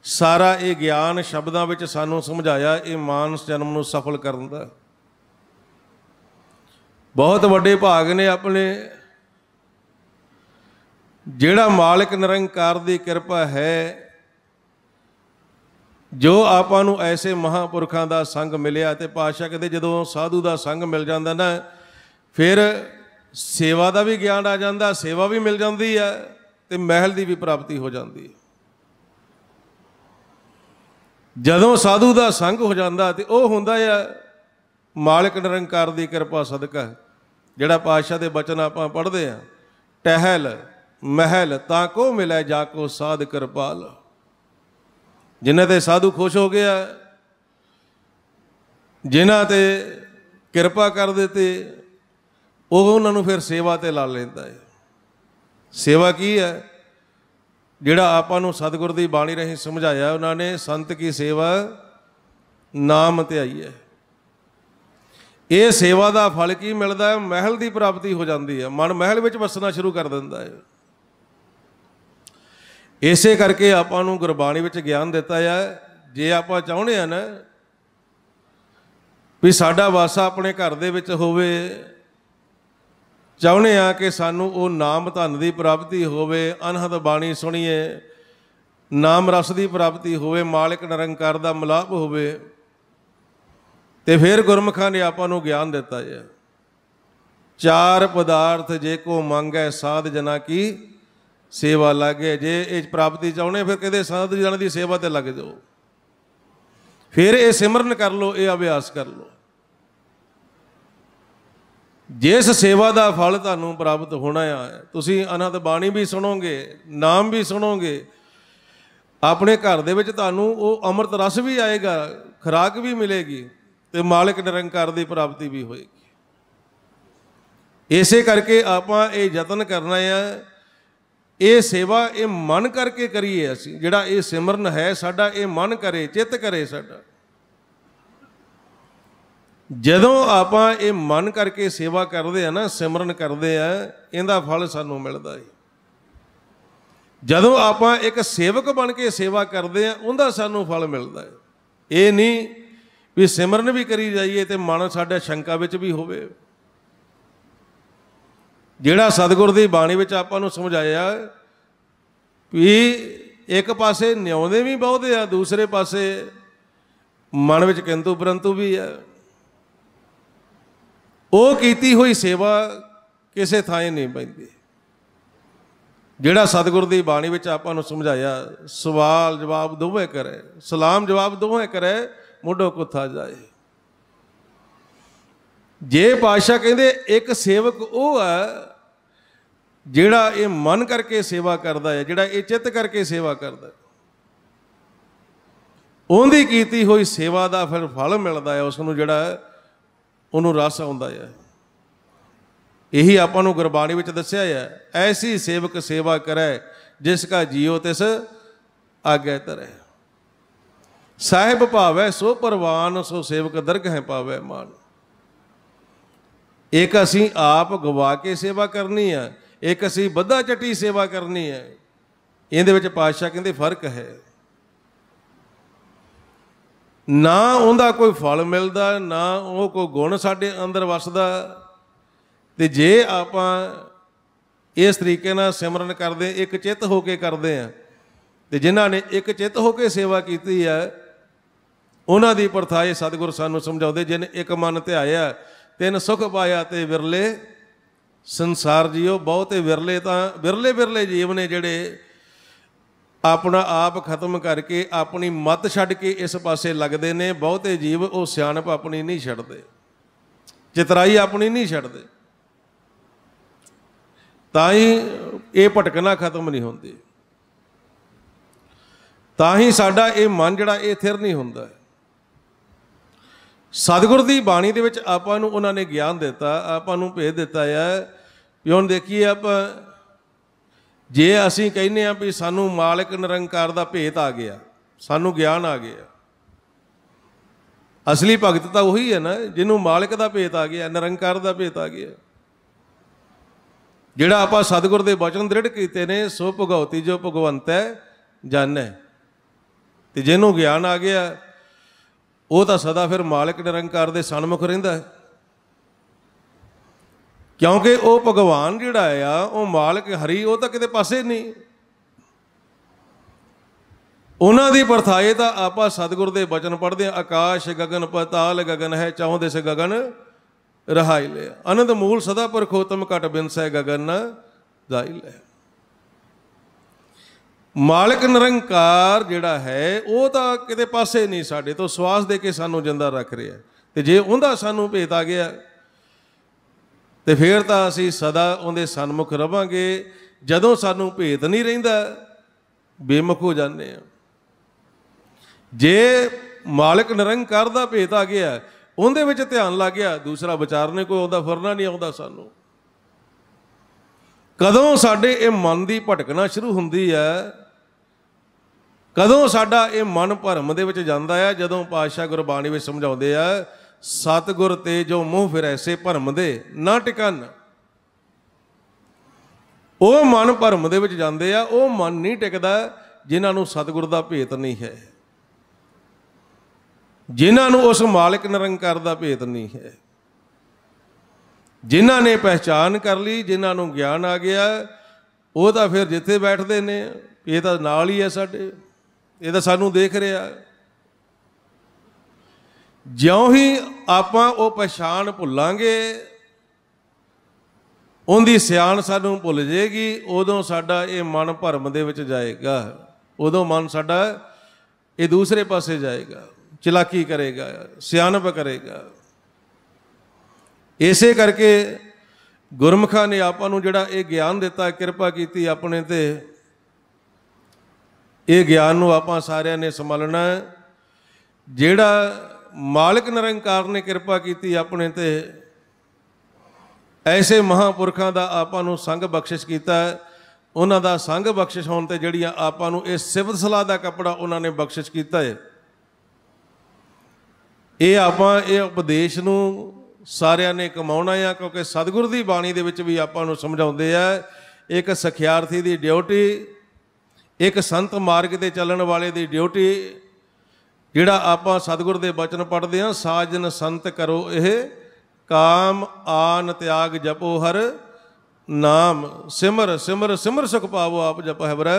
ਸਾਰਾ ਇਹ ਗਿਆਨ ਸ਼ਬਦਾਂ ਵਿੱਚ ਸਾਨੂੰ ਸਮਝਾਇਆ ਇਹ ਮਾਨਸ ਜਨਮ ਨੂੰ ਸਫਲ ਕਰਨ ਦਾ ਬਹੁਤ ਵੱਡੇ ਭਾਗ ਨੇ ਆਪਣੇ ਜਿਹੜਾ ਮਾਲਕ ਨਿਰੰਕਾਰ ਦੀ ਕਿਰਪਾ ਹੈ ਜੋ ਆਪਾਂ ਨੂੰ ਐਸੇ ਮਹਾਪੁਰਖਾਂ ਦਾ ਸੰਗ ਮਿਲਿਆ ਤੇ ਪਾਸ਼ਾ ਕਹਿੰਦੇ ਜਦੋਂ ਸਾਧੂ ਦਾ ਸੰਗ ਮਿਲ ਜਾਂਦਾ ਨਾ ਫਿਰ ਸੇਵਾ ਦਾ ਵੀ ਗਿਆਨ ਆ ਜਾਂਦਾ ਸੇਵਾ ਵੀ ਮਿਲ ਜਾਂਦੀ ਹੈ ਤੇ ਮਹਿਲ ਦੀ ਵੀ ਪ੍ਰਾਪਤੀ ਹੋ ਜਾਂਦੀ ਹੈ ਜਦੋਂ ਸਾਧੂ ਦਾ ਸੰਗ ਹੋ ਜਾਂਦਾ ਤੇ ਉਹ ਹੁੰਦਾ ਆ ਮਾਲਕ ਨਿਰੰਕਾਰ ਦੀ ਕਿਰਪਾ ਸਦਕਾ ਜਿਹੜਾ ਪਾਤਸ਼ਾਹ ਦੇ ਬਚਨ ਆਪਾਂ ਪੜ੍ਹਦੇ ਆ ਟਹਿਲ ਮਹਿਲ ਤਾਂ ਕੋ ਮਿਲੇ ਜਾ ਕੋ ਸਾਧ ਕਿਰਪਾਲ ਜਿਨ੍ਹਾਂ ਤੇ ਸਾਧੂ ਖੁਸ਼ ਹੋ ਗਿਆ ਜਿਨ੍ਹਾਂ ਤੇ ਕਿਰਪਾ ਕਰ ਦਿੱਤੇ ਉਹ ਉਹਨਾਂ ਨੂੰ ਫਿਰ ਸੇਵਾ ਤੇ ਲਾ ਲੈਂਦਾ ਹੈ ਸੇਵਾ ਕੀ ਹੈ ਜਿਹੜਾ ਆਪਾਂ ਨੂੰ ਸਤਿਗੁਰ ਦੀ ਬਾਣੀ ਰਹੀ ਸਮਝਾਇਆ ਉਹਨਾਂ ਨੇ ਸੰਤ ਕੀ ਸੇਵਾ ਨਾਮ ਤੇ ਆਈ ਹੈ ਇਹ ਸੇਵਾ ਦਾ ਫਲ ਕੀ ਮਿਲਦਾ ਹੈ ਮਹਿਲ ਦੀ ਪ੍ਰਾਪਤੀ ਹੋ ਜਾਂਦੀ ਹੈ ਮਨ ਮਹਿਲ ਵਿੱਚ ਵਸਣਾ ਸ਼ੁਰੂ ਕਰ ਦਿੰਦਾ ਹੈ ਇਸੇ ਕਰਕੇ ਆਪਾਂ ਨੂੰ ਗੁਰਬਾਣੀ ਵਿੱਚ ਗਿਆਨ ਦਿੱਤਾ ਹੈ ਜੇ ਆਪਾਂ ਚਾਹੁੰਦੇ ਆ ਨਾ ਵੀ ਸਾਡਾ ਵਾਸਾ ਆਪਣੇ ਘਰ ਦੇ ਵਿੱਚ ਹੋਵੇ ਚਾਹੁੰਦੇ ਆ ਕਿ ਸਾਨੂੰ ਉਹ ਨਾਮ ਧਨ ਦੀ ਪ੍ਰਾਪਤੀ ਹੋਵੇ ਅਨਹਦ ਬਾਣੀ ਸੁਣੀਏ ਨਾਮ ਰਸ ਦੀ ਪ੍ਰਾਪਤੀ ਹੋਵੇ ਮਾਲਕ ਨਿਰੰਕਾਰ ਦਾ ਮਲਾਪ ਹੋਵੇ ਤੇ ਫਿਰ ਗੁਰਮਖਾਂ ਨੇ ਆਪਾਂ ਨੂੰ ਗਿਆਨ ਦਿੱਤਾ ਹੈ ਚਾਰ ਪਦਾਰਥ ਜੇ ਕੋ ਮੰਗੈ ਸਾਧ ਜਨਾ ਕੀ ਸੇਵਾ ਲਾਗੇ ਜੇ ਇਹ ਪ੍ਰਾਪਤੀ ਚਾਹੁੰਦੇ ਫਿਰ ਕਹਿੰਦੇ ਸਾਧ ਜਨਾਂ ਦੀ ਸੇਵਾ ਤੇ ਲੱਗ ਜਾਓ ਫਿਰ ਇਹ ਸਿਮਰਨ ਕਰ ਲਓ ਇਹ ਅਭਿਆਸ ਕਰ ਲਓ ਜਿਸ ਸੇਵਾ ਦਾ ਫਲ ਤੁਹਾਨੂੰ ਪ੍ਰਾਪਤ ਹੋਣਾ ਆ ਤੁਸੀਂ ਅਨੰਦ ਬਾਣੀ ਵੀ ਸੁਣੋਗੇ ਨਾਮ ਵੀ ਸੁਣੋਗੇ ਆਪਣੇ ਘਰ ਦੇ ਵਿੱਚ ਤੁਹਾਨੂੰ ਉਹ ਅੰਮ੍ਰਿਤ ਰਸ ਵੀ ਆਏਗਾ ਖਰਾਕ ਵੀ ਮਿਲੇਗੀ ਤੇ ਮਾਲਕ ਨਿਰੰਕਾਰ ਦੀ ਪ੍ਰਾਪਤੀ ਵੀ ਹੋਏਗੀ ਇਸੇ ਕਰਕੇ ਆਪਾਂ ਇਹ ਯਤਨ ਕਰਨਾ ਆ ਇਹ ਸੇਵਾ ਇਹ ਮਨ ਕਰਕੇ ਕਰੀਏ ਅਸੀਂ ਜਿਹੜਾ ਇਹ ਸਿਮਰਨ ਹੈ ਸਾਡਾ ਇਹ ਮਨ ਕਰੇ ਚਿੱਤ ਕਰੇ ਸਾਡਾ ਜਦੋਂ ਆਪਾਂ ਇਹ ਮਨ ਕਰਕੇ ਸੇਵਾ ਕਰਦੇ ਆ ਨਾ ਸਿਮਰਨ ਕਰਦੇ ਆ ਇਹਦਾ ਫਲ ਸਾਨੂੰ ਮਿਲਦਾ ਹੈ ਜਦੋਂ ਆਪਾਂ ਇੱਕ ਸੇਵਕ ਬਣ ਕੇ ਸੇਵਾ ਕਰਦੇ ਆ ਉਹਦਾ ਸਾਨੂੰ ਫਲ ਮਿਲਦਾ ਹੈ ਇਹ ਨਹੀਂ ਵੀ ਸਿਮਰਨ ਵੀ ਕਰੀ ਜਾਈਏ ਤੇ ਮਨ ਸਾਡੇ ਸ਼ੰਕਾ ਵਿੱਚ ਵੀ ਹੋਵੇ ਜਿਹੜਾ ਸਤਿਗੁਰ ਦੀ ਬਾਣੀ ਵਿੱਚ ਆਪਾਂ ਨੂੰ ਸਮਝਾਇਆ ਵੀ ਇੱਕ ਪਾਸੇ ਨਿਉਂਦੇ ਵੀ ਬਹੁਤੇ ਆ ਦੂਸਰੇ ਪਾਸੇ ਮਨ ਵਿੱਚ ਕਿੰਤੂ ਪਰੰਤੂ ਵੀ ਆ ਉਹ ਕੀਤੀ ਹੋਈ ਸੇਵਾ ਕਿਸੇ ਥਾਂ ਨਹੀਂ ਪੈਂਦੀ ਜਿਹੜਾ ਸਤਿਗੁਰ ਦੀ ਬਾਣੀ ਵਿੱਚ ਆਪਾਂ ਨੂੰ ਸਮਝਾਇਆ ਸਵਾਲ ਜਵਾਬ ਦੋਵੇਂ ਕਰੇ ਸਲਾਮ ਜਵਾਬ ਦੋਵੇਂ ਕਰੇ ਮੁੱਢੋ ਕੁੱਥਾ ਜਾਏ ਜੇ ਪਾਸ਼ਾ ਕਹਿੰਦੇ ਇੱਕ ਸੇਵਕ ਉਹ ਆ ਜਿਹੜਾ ਇਹ ਮਨ ਕਰਕੇ ਸੇਵਾ ਕਰਦਾ ਹੈ ਜਿਹੜਾ ਇਹ ਚਿੱਤ ਕਰਕੇ ਸੇਵਾ ਕਰਦਾ ਉਹਦੀ ਕੀਤੀ ਹੋਈ ਸੇਵਾ ਦਾ ਫਿਰ ਫਲ ਮਿਲਦਾ ਹੈ ਉਸ ਨੂੰ ਜਿਹੜਾ ਉਹਨੂੰ ਰਸ ਆਉਂਦਾ ਹੈ ਇਹੀ ਆਪਾਂ ਨੂੰ ਗੁਰਬਾਣੀ ਵਿੱਚ ਦੱਸਿਆ ਹੈ ਐਸੀ ਸੇਵਕ ਸੇਵਾ ਕਰੈ ਜਿਸ ਕਾ ਜੀਉ ਤਿਸ ਆਗੇ ਤਰੈ ਸਾਹਿਬ ਭਾਵੈ ਸੋ ਪਰਵਾਨ ਸੋ ਸੇਵਕ ਦਰਗ ਹੈ ਪਾਵੈ ਮਾਨ ਇੱਕ ਅਸੀਂ ਆਪ ਗਵਾ ਕੇ ਸੇਵਾ ਕਰਨੀ ਹੈ ਇੱਕ ਅਸੀਂ ਬੱਧਾ ਚਟੀ ਸੇਵਾ ਕਰਨੀ ਹੈ ਇਹਦੇ ਵਿੱਚ ਪਾਤਸ਼ਾਹ ਕਹਿੰਦੇ ਫਰਕ ਹੈ ਨਾ ਉਹਦਾ ਕੋਈ ਫਲ ਮਿਲਦਾ ਨਾ ਉਹ ਕੋਈ ਗੁਣ ਸਾਡੇ ਅੰਦਰ ਵਸਦਾ ਤੇ ਜੇ ਆਪਾਂ ਇਸ ਤਰੀਕੇ ਨਾਲ ਸਿਮਰਨ ਕਰਦੇ ਇੱਕ ਚਿੱਤ ਹੋ ਕੇ ਕਰਦੇ ਆ ਤੇ ਜਿਨ੍ਹਾਂ ਨੇ ਇੱਕ ਚਿੱਤ ਹੋ ਕੇ ਸੇਵਾ ਕੀਤੀ ਆ ਉਹਨਾਂ ਦੀ ਪਰਥਾਏ ਸਤਿਗੁਰ ਸਾਨੂੰ ਸਮਝਾਉਂਦੇ ਜਿਨ ਇੱਕ ਮਨ ਧਿਆਇਆ ਤਿੰਨ ਸੁਖ ਪਾਇਆ ਤੇ ਵਿਰਲੇ ਸੰਸਾਰ ਜੀਓ ਬਹੁਤੇ ਵਿਰਲੇ ਤਾਂ ਵਿਰਲੇ ਵਿਰਲੇ ਜੀਵ ਨੇ ਜਿਹੜੇ ਆਪਣਾ ਆਪ ਖਤਮ ਕਰਕੇ ਆਪਣੀ ਮਤ ਛੱਡ ਕੇ ਇਸ ਪਾਸੇ ਲੱਗਦੇ ਨੇ ਬਹੁਤੇ ਜੀਵ ਉਹ ਸਿਆਣਪ ਆਪਣੀ ਨਹੀਂ ਛੱਡਦੇ ਚਿਤਰਾਈ ਆਪਣੀ ਨਹੀਂ ਛੱਡਦੇ ਤਾਂ ਹੀ ਇਹ ਭਟਕਣਾ ਖਤਮ ਨਹੀਂ ਹੁੰਦੀ ਤਾਂ ਹੀ ਸਾਡਾ ਇਹ ਮਨ ਜਿਹੜਾ ਇਹ ਥਿਰ ਨਹੀਂ ਹੁੰਦਾ ਸਤਿਗੁਰ ਦੀ ਬਾਣੀ ਦੇ ਵਿੱਚ ਆਪਾਂ ਨੂੰ ਉਹਨਾਂ ਨੇ ਗਿਆਨ ਦਿੱਤਾ ਆਪਾਂ ਨੂੰ ਭੇਜ ਦਿੱਤਾ ਹੈ ਵੀ ਹੁਣ ਦੇਖੀਏ ਆਪਾਂ ਜੇ ਅਸੀਂ ਕਹਿੰਨੇ ਆ ਵੀ ਸਾਨੂੰ ਮਾਲਕ ਨਿਰੰਕਾਰ ਦਾ ਭੇਤ ਆ ਗਿਆ ਸਾਨੂੰ ਗਿਆਨ ਆ ਗਿਆ ਅਸਲੀ ਭਗਤ ਤਾਂ ਉਹੀ ਹੈ ਨਾ ਜਿਹਨੂੰ ਮਾਲਕ ਦਾ ਭੇਤ ਆ ਗਿਆ ਨਿਰੰਕਾਰ ਦਾ ਭੇਤ ਆ ਗਿਆ ਜਿਹੜਾ ਆਪਾਂ ਸਤਿਗੁਰ ਦੇ ਬਚਨ ਦ੍ਰਿੜ ਕੀਤੇ ਨੇ ਸੋ ਭਗਉਤੀ ਜੋ ਭਗਵੰਤ ਹੈ ਜਾਣੈ ਤੇ ਜਿਹਨੂੰ ਗਿਆਨ ਆ ਗਿਆ ਉਹ ਤਾਂ ਸਦਾ ਫਿਰ ਮਾਲਕ ਨਿਰੰਕਾਰ ਦੇ ਸਨਮੁਖ ਰਹਿੰਦਾ ਹੈ ਕਿਉਂਕਿ ਉਹ ਭਗਵਾਨ ਜਿਹੜਾ ਆ ਉਹ ਮਾਲਕ ਹਰੀ ਉਹ ਤਾਂ ਕਿਤੇ ਪਾਸੇ ਨਹੀਂ ਉਹਨਾਂ ਦੀ ਪਰਥਾਏ ਤਾਂ ਆਪਾਂ ਸਤਿਗੁਰ ਦੇ ਬਚਨ ਪੜ੍ਹਦੇ ਆ ਆਕਾਸ਼ ਗगन ਪਤਾਲ ਗगन ਹੈ ਚਾਹੁੰਦੇ ਸੇ ਗगन ਰਹਾਈ ਲੈ ਅਨੰਦ ਮੂਲ ਸਦਾ ਪਰਖੋਤਮ ਘਟ ਬਿੰਸੈ ਗगन ਜਾਈ ਲੈ ਮਾਲਕ ਨਿਰੰਕਾਰ ਜਿਹੜਾ ਹੈ ਉਹ ਤਾਂ ਕਿਤੇ ਪਾਸੇ ਨਹੀਂ ਸਾਡੇ ਤੋਂ ਸਵਾਸ ਦੇ ਕੇ ਸਾਨੂੰ ਜਿੰਦਾ ਰੱਖ ਰਿਹਾ ਤੇ ਜੇ ਉਹਦਾ ਸਾਨੂੰ ਭੇਤ ਆ ਗਿਆ ਤੇ ਫਿਰ ਤਾਂ ਅਸੀਂ ਸਦਾ ਉਹਦੇ ਸਨਮੁਖ ਰਵਾਂਗੇ ਜਦੋਂ ਸਾਨੂੰ ਭੇਦ ਨਹੀਂ ਰਹਿੰਦਾ ਬੇਮੁਖ ਹੋ ਜਾਂਦੇ ਆ ਜੇ ਮਾਲਕ ਨਿਰੰਕਾਰ ਦਾ ਭੇਦ ਆ ਗਿਆ ਉਹਦੇ ਵਿੱਚ ਧਿਆਨ ਲੱਗ ਗਿਆ ਦੂਸਰਾ ਵਿਚਾਰਨੇ ਕੋਈ ਆਉਂਦਾ ਫਰਨਾ ਨਹੀਂ ਆਉਂਦਾ ਸਾਨੂੰ ਕਦੋਂ ਸਾਡੇ ਇਹ ਮਨ ਦੀ ਭਟਕਣਾ ਸ਼ੁਰੂ ਹੁੰਦੀ ਹੈ ਕਦੋਂ ਸਾਡਾ ਇਹ ਮਨ ਭਰਮ ਦੇ ਵਿੱਚ ਜਾਂਦਾ ਹੈ ਜਦੋਂ ਪਾਤਸ਼ਾਹ ਗੁਰਬਾਣੀ ਵਿੱਚ ਸਮਝਾਉਂਦੇ ਆ ਸਤਗੁਰ ਤੇ ਜੋ ਮੂੰਹ ਫਿਰ ਐਸੇ ਭਰਮ ਦੇ ਨਾ ਟਿਕਨ ਉਹ ਮਨ ਭਰਮ ਦੇ ਵਿੱਚ ਜਾਂਦੇ ਆ ਉਹ ਮਨ ਨਹੀਂ ਟਿਕਦਾ ਜਿਨ੍ਹਾਂ ਨੂੰ ਸਤਗੁਰ ਦਾ ਭੇਤ ਨਹੀਂ ਹੈ ਜਿਨ੍ਹਾਂ ਨੂੰ ਉਸ ਮਾਲਕ ਨਿਰੰਕਾਰ ਦਾ ਭੇਤ ਨਹੀਂ ਹੈ ਜਿਨ੍ਹਾਂ ਨੇ ਪਹਿਚਾਨ ਕਰ ਲਈ ਜਿਨ੍ਹਾਂ ਨੂੰ ਗਿਆਨ ਆ ਗਿਆ ਉਹ ਤਾਂ ਫਿਰ ਜਿੱਥੇ ਬੈਠਦੇ ਨੇ ਇਹ ਤਾਂ ਨਾਲ ਹੀ ਹੈ ਸਾਡੇ ਇਹ ਤਾਂ ਸਾਨੂੰ ਦੇਖ ਰਿਹਾ ਹੈ ਜਿਉਂ ਹੀ ਆਪਾਂ ਉਹ ਪਛਾਣ ਭੁੱਲਾਂਗੇ ਉਹਦੀ ਸਿਆਣ ਸਾਨੂੰ ਭੁੱਲ ਜੇਗੀ ਉਦੋਂ ਸਾਡਾ ਇਹ ਮਨ ਭਰਮ ਦੇ ਵਿੱਚ ਜਾਏਗਾ ਉਦੋਂ ਮਨ ਸਾਡਾ ਇਹ ਦੂਸਰੇ ਪਾਸੇ ਜਾਏਗਾ ਚਲਾਕੀ ਕਰੇਗਾ ਸਿਆਣਪ ਕਰੇਗਾ ਇਸੇ ਕਰਕੇ ਗੁਰਮਖਾ ਨੇ ਆਪਾਂ ਨੂੰ ਜਿਹੜਾ ਇਹ ਗਿਆਨ ਦਿੱਤਾ ਕਿਰਪਾ ਕੀਤੀ ਆਪਣੇ ਤੇ ਇਹ ਗਿਆਨ ਨੂੰ ਆਪਾਂ ਸਾਰਿਆਂ ਨੇ ਸੰਭਾਲਣਾ ਜਿਹੜਾ ਮਾਲਕ ਨਿਰੰਕਾਰ ਨੇ ਕਿਰਪਾ ਕੀਤੀ ਆਪਣੇ ਤੇ ਐਸੇ ਮਹਾਪੁਰਖਾਂ ਦਾ ਆਪਾਂ ਨੂੰ ਸੰਗ ਬਖਸ਼ਿਸ਼ ਕੀਤਾ ਉਹਨਾਂ ਦਾ ਸੰਗ ਬਖਸ਼ਿਸ਼ ਹੋਣ ਤੇ ਜਿਹੜੀਆਂ ਆਪਾਂ ਨੂੰ ਇਹ ਸਿਫਤ ਸਲਾਹ ਦਾ ਕਪੜਾ ਉਹਨਾਂ ਨੇ ਬਖਸ਼ਿਸ਼ ਕੀਤਾ ਹੈ ਇਹ ਆਪਾਂ ਇਹ ਉਪਦੇਸ਼ ਨੂੰ ਸਾਰਿਆਂ ਨੇ ਕਮਾਉਣਾ ਆ ਕਿਉਂਕਿ ਸਤਿਗੁਰ ਦੀ ਬਾਣੀ ਦੇ ਵਿੱਚ ਵੀ ਆਪਾਂ ਨੂੰ ਸਮਝਾਉਂਦੇ ਆ ਇੱਕ ਸਖਿਆਰਥੀ ਦੀ ਡਿਊਟੀ ਇੱਕ ਸੰਤ ਮਾਰਗ ਤੇ ਚੱਲਣ ਵਾਲੇ ਦੀ ਡਿਊਟੀ ਜਿਹੜਾ ਆਪਾਂ ਸਤਿਗੁਰ ਦੇ ਬਚਨ ਪੜਦੇ ਆ ਸਾਜਨ ਸੰਤ ਕਰੋ ਇਹ ਕਾਮ ਆਨ ਤਿਆਗ ਜਪੋ ਹਰ ਨਾਮ ਸਿਮਰ ਸਿਮਰ ਸਿਮਰ ਸੁਖ ਪਾਵੋ ਆਪ ਜਪ ਹਵਰੈ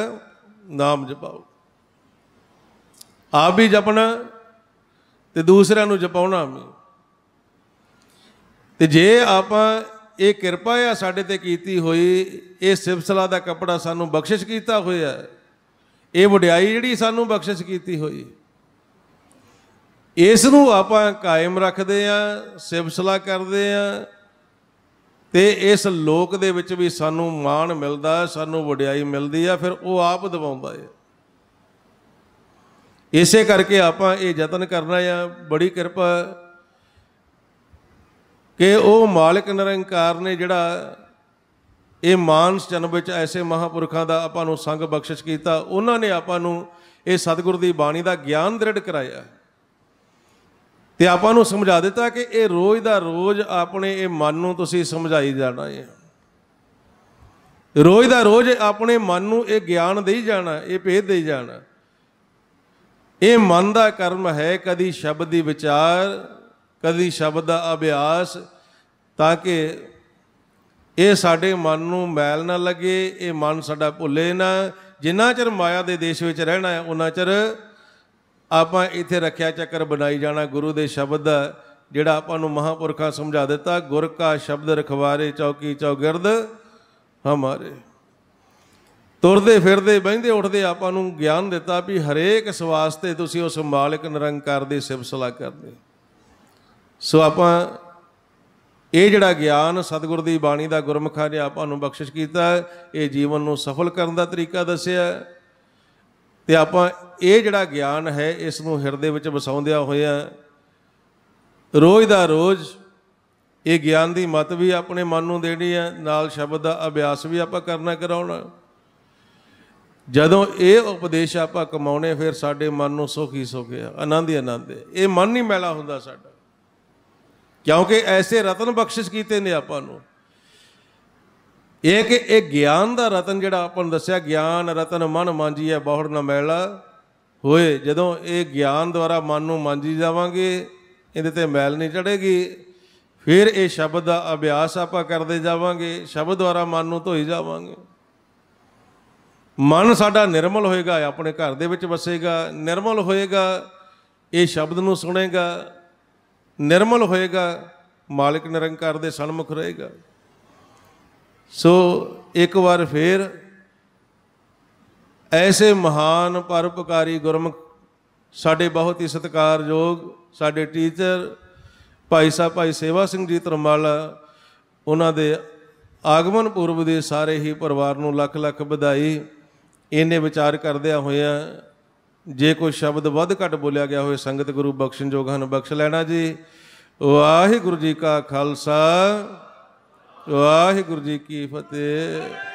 ਨਾਮ ਜਪਾਓ ਆਪ ਵੀ ਜਪਣਾ ਤੇ ਦੂਸਰਿਆਂ ਨੂੰ ਜਪਾਉਣਾ ਵੀ ਤੇ ਜੇ ਆਪਾਂ ਇਹ ਕਿਰਪਾ ਆ ਸਾਡੇ ਤੇ ਕੀਤੀ ਹੋਈ ਇਹ ਸਿਫਸਲਾ ਦਾ ਕਪੜਾ ਸਾਨੂੰ ਬਖਸ਼ਿਸ਼ ਕੀਤਾ ਹੋਇਆ ਇਹ ਵਡਿਆਈ ਜਿਹੜੀ ਸਾਨੂੰ ਬਖਸ਼ਿਸ਼ ਕੀਤੀ ਹੋਈ ਇਸ ਨੂੰ ਆਪਾਂ ਕਾਇਮ ਰੱਖਦੇ ਆ ਸਿਵਸਲਾ ਕਰਦੇ ਆ ਤੇ ਇਸ ਲੋਕ ਦੇ ਵਿੱਚ ਵੀ ਸਾਨੂੰ ਮਾਣ ਮਿਲਦਾ ਸਾਨੂੰ ਵਡਿਆਈ ਮਿਲਦੀ ਆ ਫਿਰ ਉਹ ਆਪ ਦਵਾਉਂਦਾ ਏ ਇਸੇ ਕਰਕੇ ਆਪਾਂ ਇਹ ਯਤਨ ਕਰਨਾ ਆ ਬੜੀ ਕਿਰਪਾ ਕਿ ਉਹ ਮਾਲਕ ਨਿਰੰਕਾਰ ਨੇ ਜਿਹੜਾ ਇਹ ਮਾਨਸ ਜਨਮ ਵਿੱਚ ਐਸੇ ਮਹਾਪੁਰਖਾਂ ਦਾ ਆਪਾਂ ਨੂੰ ਸੰਗ ਬਖਸ਼ਿਸ਼ ਕੀਤਾ ਉਹਨਾਂ ਨੇ ਆਪਾਂ ਨੂੰ ਇਹ ਸਤਿਗੁਰ ਦੀ ਬਾਣੀ ਦਾ ਗਿਆਨ ਦ੍ਰਿੜ ਕਰਾਇਆ ਤੇ ਆਪਾਂ ਨੂੰ ਸਮਝਾ ਦਿੱਤਾ ਕਿ ਇਹ ਰੋਜ਼ ਦਾ ਰੋਜ਼ ਆਪਣੇ ਇਹ ਮਨ ਨੂੰ ਤੁਸੀਂ ਸਮਝਾਈ ਜਾਣਾ ਹੈ ਰੋਜ਼ ਦਾ ਰੋਜ਼ ਆਪਣੇ ਮਨ ਨੂੰ ਇਹ ਗਿਆਨ ਦੇਈ ਜਾਣਾ ਇਹ ਭੇਦ ਦੇਈ ਜਾਣਾ ਇਹ ਮਨ ਦਾ ਕਰਮ ਹੈ ਕਦੀ ਸ਼ਬਦ ਦੀ ਵਿਚਾਰ ਕਦੀ ਸ਼ਬਦ ਦਾ ਅਭਿਆਸ ਤਾਂ ਕਿ ਇਹ ਸਾਡੇ ਮਨ ਨੂੰ ਮੈਲ ਨਾ ਲੱਗੇ ਇਹ ਮਨ ਸਾਡਾ ਭੁੱਲੇ ਨਾ ਜਿੰਨਾ ਚਿਰ ਮਾਇਆ ਦੇ ਦੇਸ਼ ਵਿੱਚ ਰਹਿਣਾ ਹੈ ਉਹਨਾਂ ਚਿਰ ਆਪਾਂ ਇੱਥੇ ਰੱਖਿਆ ਚੱਕਰ ਬਣਾਈ ਜਾਣਾ ਗੁਰੂ ਦੇ ਸ਼ਬਦ ਜਿਹੜਾ ਆਪਾਂ ਨੂੰ ਮਹਾਪੁਰਖਾਂ ਸਮਝਾ ਦਿੱਤਾ ਗੁਰ ਕਾ ਸ਼ਬਦ ਰਖਵਾਰੇ ਚੌਕੀ ਚੌਗਿਰਦ ਹਮਾਰੇ ਤੁਰਦੇ ਫਿਰਦੇ ਬਹਿੰਦੇ ਉੱਠਦੇ ਆਪਾਂ ਨੂੰ ਗਿਆਨ ਦਿੱਤਾ ਵੀ ਹਰੇਕ ਸਵਾਸ ਤੇ ਤੁਸੀਂ ਉਸ ਮਾਲਕ ਨਿਰੰਕਾਰ ਦੀ ਸਿਫਤਸਲਾ ਕਰਦੇ ਸੋ ਆਪਾਂ ਇਹ ਜਿਹੜਾ ਗਿਆਨ ਸਤਿਗੁਰ ਦੀ ਬਾਣੀ ਦਾ ਗੁਰਮਖਾ ਨੇ ਆਪਾਂ ਨੂੰ ਬਖਸ਼ਿਸ਼ ਕੀਤਾ ਇਹ ਜੀਵਨ ਨੂੰ ਸਫਲ ਕਰਨ ਦਾ ਤਰੀਕਾ ਦੱਸਿਆ ਤੇ ਆਪਾਂ ਇਹ ਜਿਹੜਾ ਗਿਆਨ ਹੈ ਇਸ ਨੂੰ ਹਿਰਦੇ ਵਿੱਚ ਵਸਾਉਂਦਿਆਂ ਹੋਇਆ ਰੋਜ਼ ਦਾ ਰੋਜ਼ ਇਹ ਗਿਆਨ ਦੀ ਮਤ ਵੀ ਆਪਣੇ ਮਨ ਨੂੰ ਦੇਣੀ ਹੈ ਨਾਲ ਸ਼ਬਦ ਦਾ ਅਭਿਆਸ ਵੀ ਆਪਾਂ ਕਰਨਾ ਕਰਾਉਣਾ ਜਦੋਂ ਇਹ ਉਪਦੇਸ਼ ਆਪਾਂ ਕਮਾਉਨੇ ਫਿਰ ਸਾਡੇ ਮਨ ਨੂੰ ਸੁਖੀ ਸੁਖਿਆ ਆਨੰਦ ਹੀ ਆਨੰਦ ਇਹ ਮਨ ਨਹੀਂ ਮੈਲਾ ਹੁੰਦਾ ਸਾਡਾ ਕਿਉਂਕਿ ਐਸੇ ਰਤਨ ਬਖਸ਼ਿਸ਼ ਕੀਤੇ ਨੇ ਆਪਾਂ ਨੂੰ ਇਹ ਕਿ ਇਹ ਗਿਆਨ ਦਾ ਰਤਨ ਜਿਹੜਾ ਆਪਾਂ ਨੂੰ ਦੱਸਿਆ ਗਿਆਨ ਰਤਨ ਮਨ ਮਾਂਜੀ ਹੈ ਬਹੁੜ ਨਾ ਮੈਲਾ ਹੋਏ ਜਦੋਂ ਇਹ ਗਿਆਨ ਦੁਆਰਾ ਮਨ ਨੂੰ ਮਾਂਜੀ ਜਾਵਾਂਗੇ ਇਹਦੇ ਤੇ ਮੈਲ ਨਹੀਂ ਚੜੇਗੀ ਫਿਰ ਇਹ ਸ਼ਬਦ ਦਾ ਅਭਿਆਸ ਆਪਾਂ ਕਰਦੇ ਜਾਵਾਂਗੇ ਸ਼ਬਦ ਦੁਆਰਾ ਮਨ ਨੂੰ ਧੋਈ ਜਾਵਾਂਗੇ ਮਨ ਸਾਡਾ ਨਿਰਮਲ ਹੋਏਗਾ ਆਪਣੇ ਘਰ ਦੇ ਵਿੱਚ ਵਸੇਗਾ ਨਿਰਮਲ ਹੋਏਗਾ ਇਹ ਸ਼ਬਦ ਨੂੰ ਸੁਣੇਗਾ ਨਿਰਮਲ ਹੋਏਗਾ ਮਾਲਕ ਨਿਰੰਕਾਰ ਦੇ ਸਨਮੁਖ ਰਹੇਗਾ ਸੋ ਇੱਕ ਵਾਰ ਫੇਰ ਐਸੇ ਮਹਾਨ ਪਰਪਕਾਰੀ ਗੁਰਮੁਖ ਸਾਡੇ ਬਹੁਤ ਹੀ ਸਤਿਕਾਰਯੋਗ ਸਾਡੇ ਟੀਚਰ ਭਾਈ ਸਾਹਿਬ ਭਾਈ ਸੇਵਾ ਸਿੰਘ ਜੀ ਤਰਮਲ ਉਹਨਾਂ ਦੇ ਆਗਮਨ ਪੂਰਬ ਦੇ ਸਾਰੇ ਹੀ ਪਰਿਵਾਰ ਨੂੰ ਲੱਖ ਲੱਖ ਵਧਾਈ ਇਹਨੇ ਵਿਚਾਰ ਕਰਦਿਆਂ ਹੋਇਆ ਜੇ ਕੋਈ ਸ਼ਬਦ ਵੱਧ ਘੱਟ ਬੋਲਿਆ ਗਿਆ ਹੋਵੇ ਸੰਗਤ ਗੁਰੂ ਬਖਸ਼ਣ ਜੋਗਾਂ ਹਨ ਬਖਸ਼ ਲੈਣਾ ਜੀ ਵਾਹਿਗੁਰੂ ਜੀ ਕਾ ਖਾਲਸਾ ਵਾਹਿਗੁਰੂ ਜੀ ਕੀ ਫਤਿਹ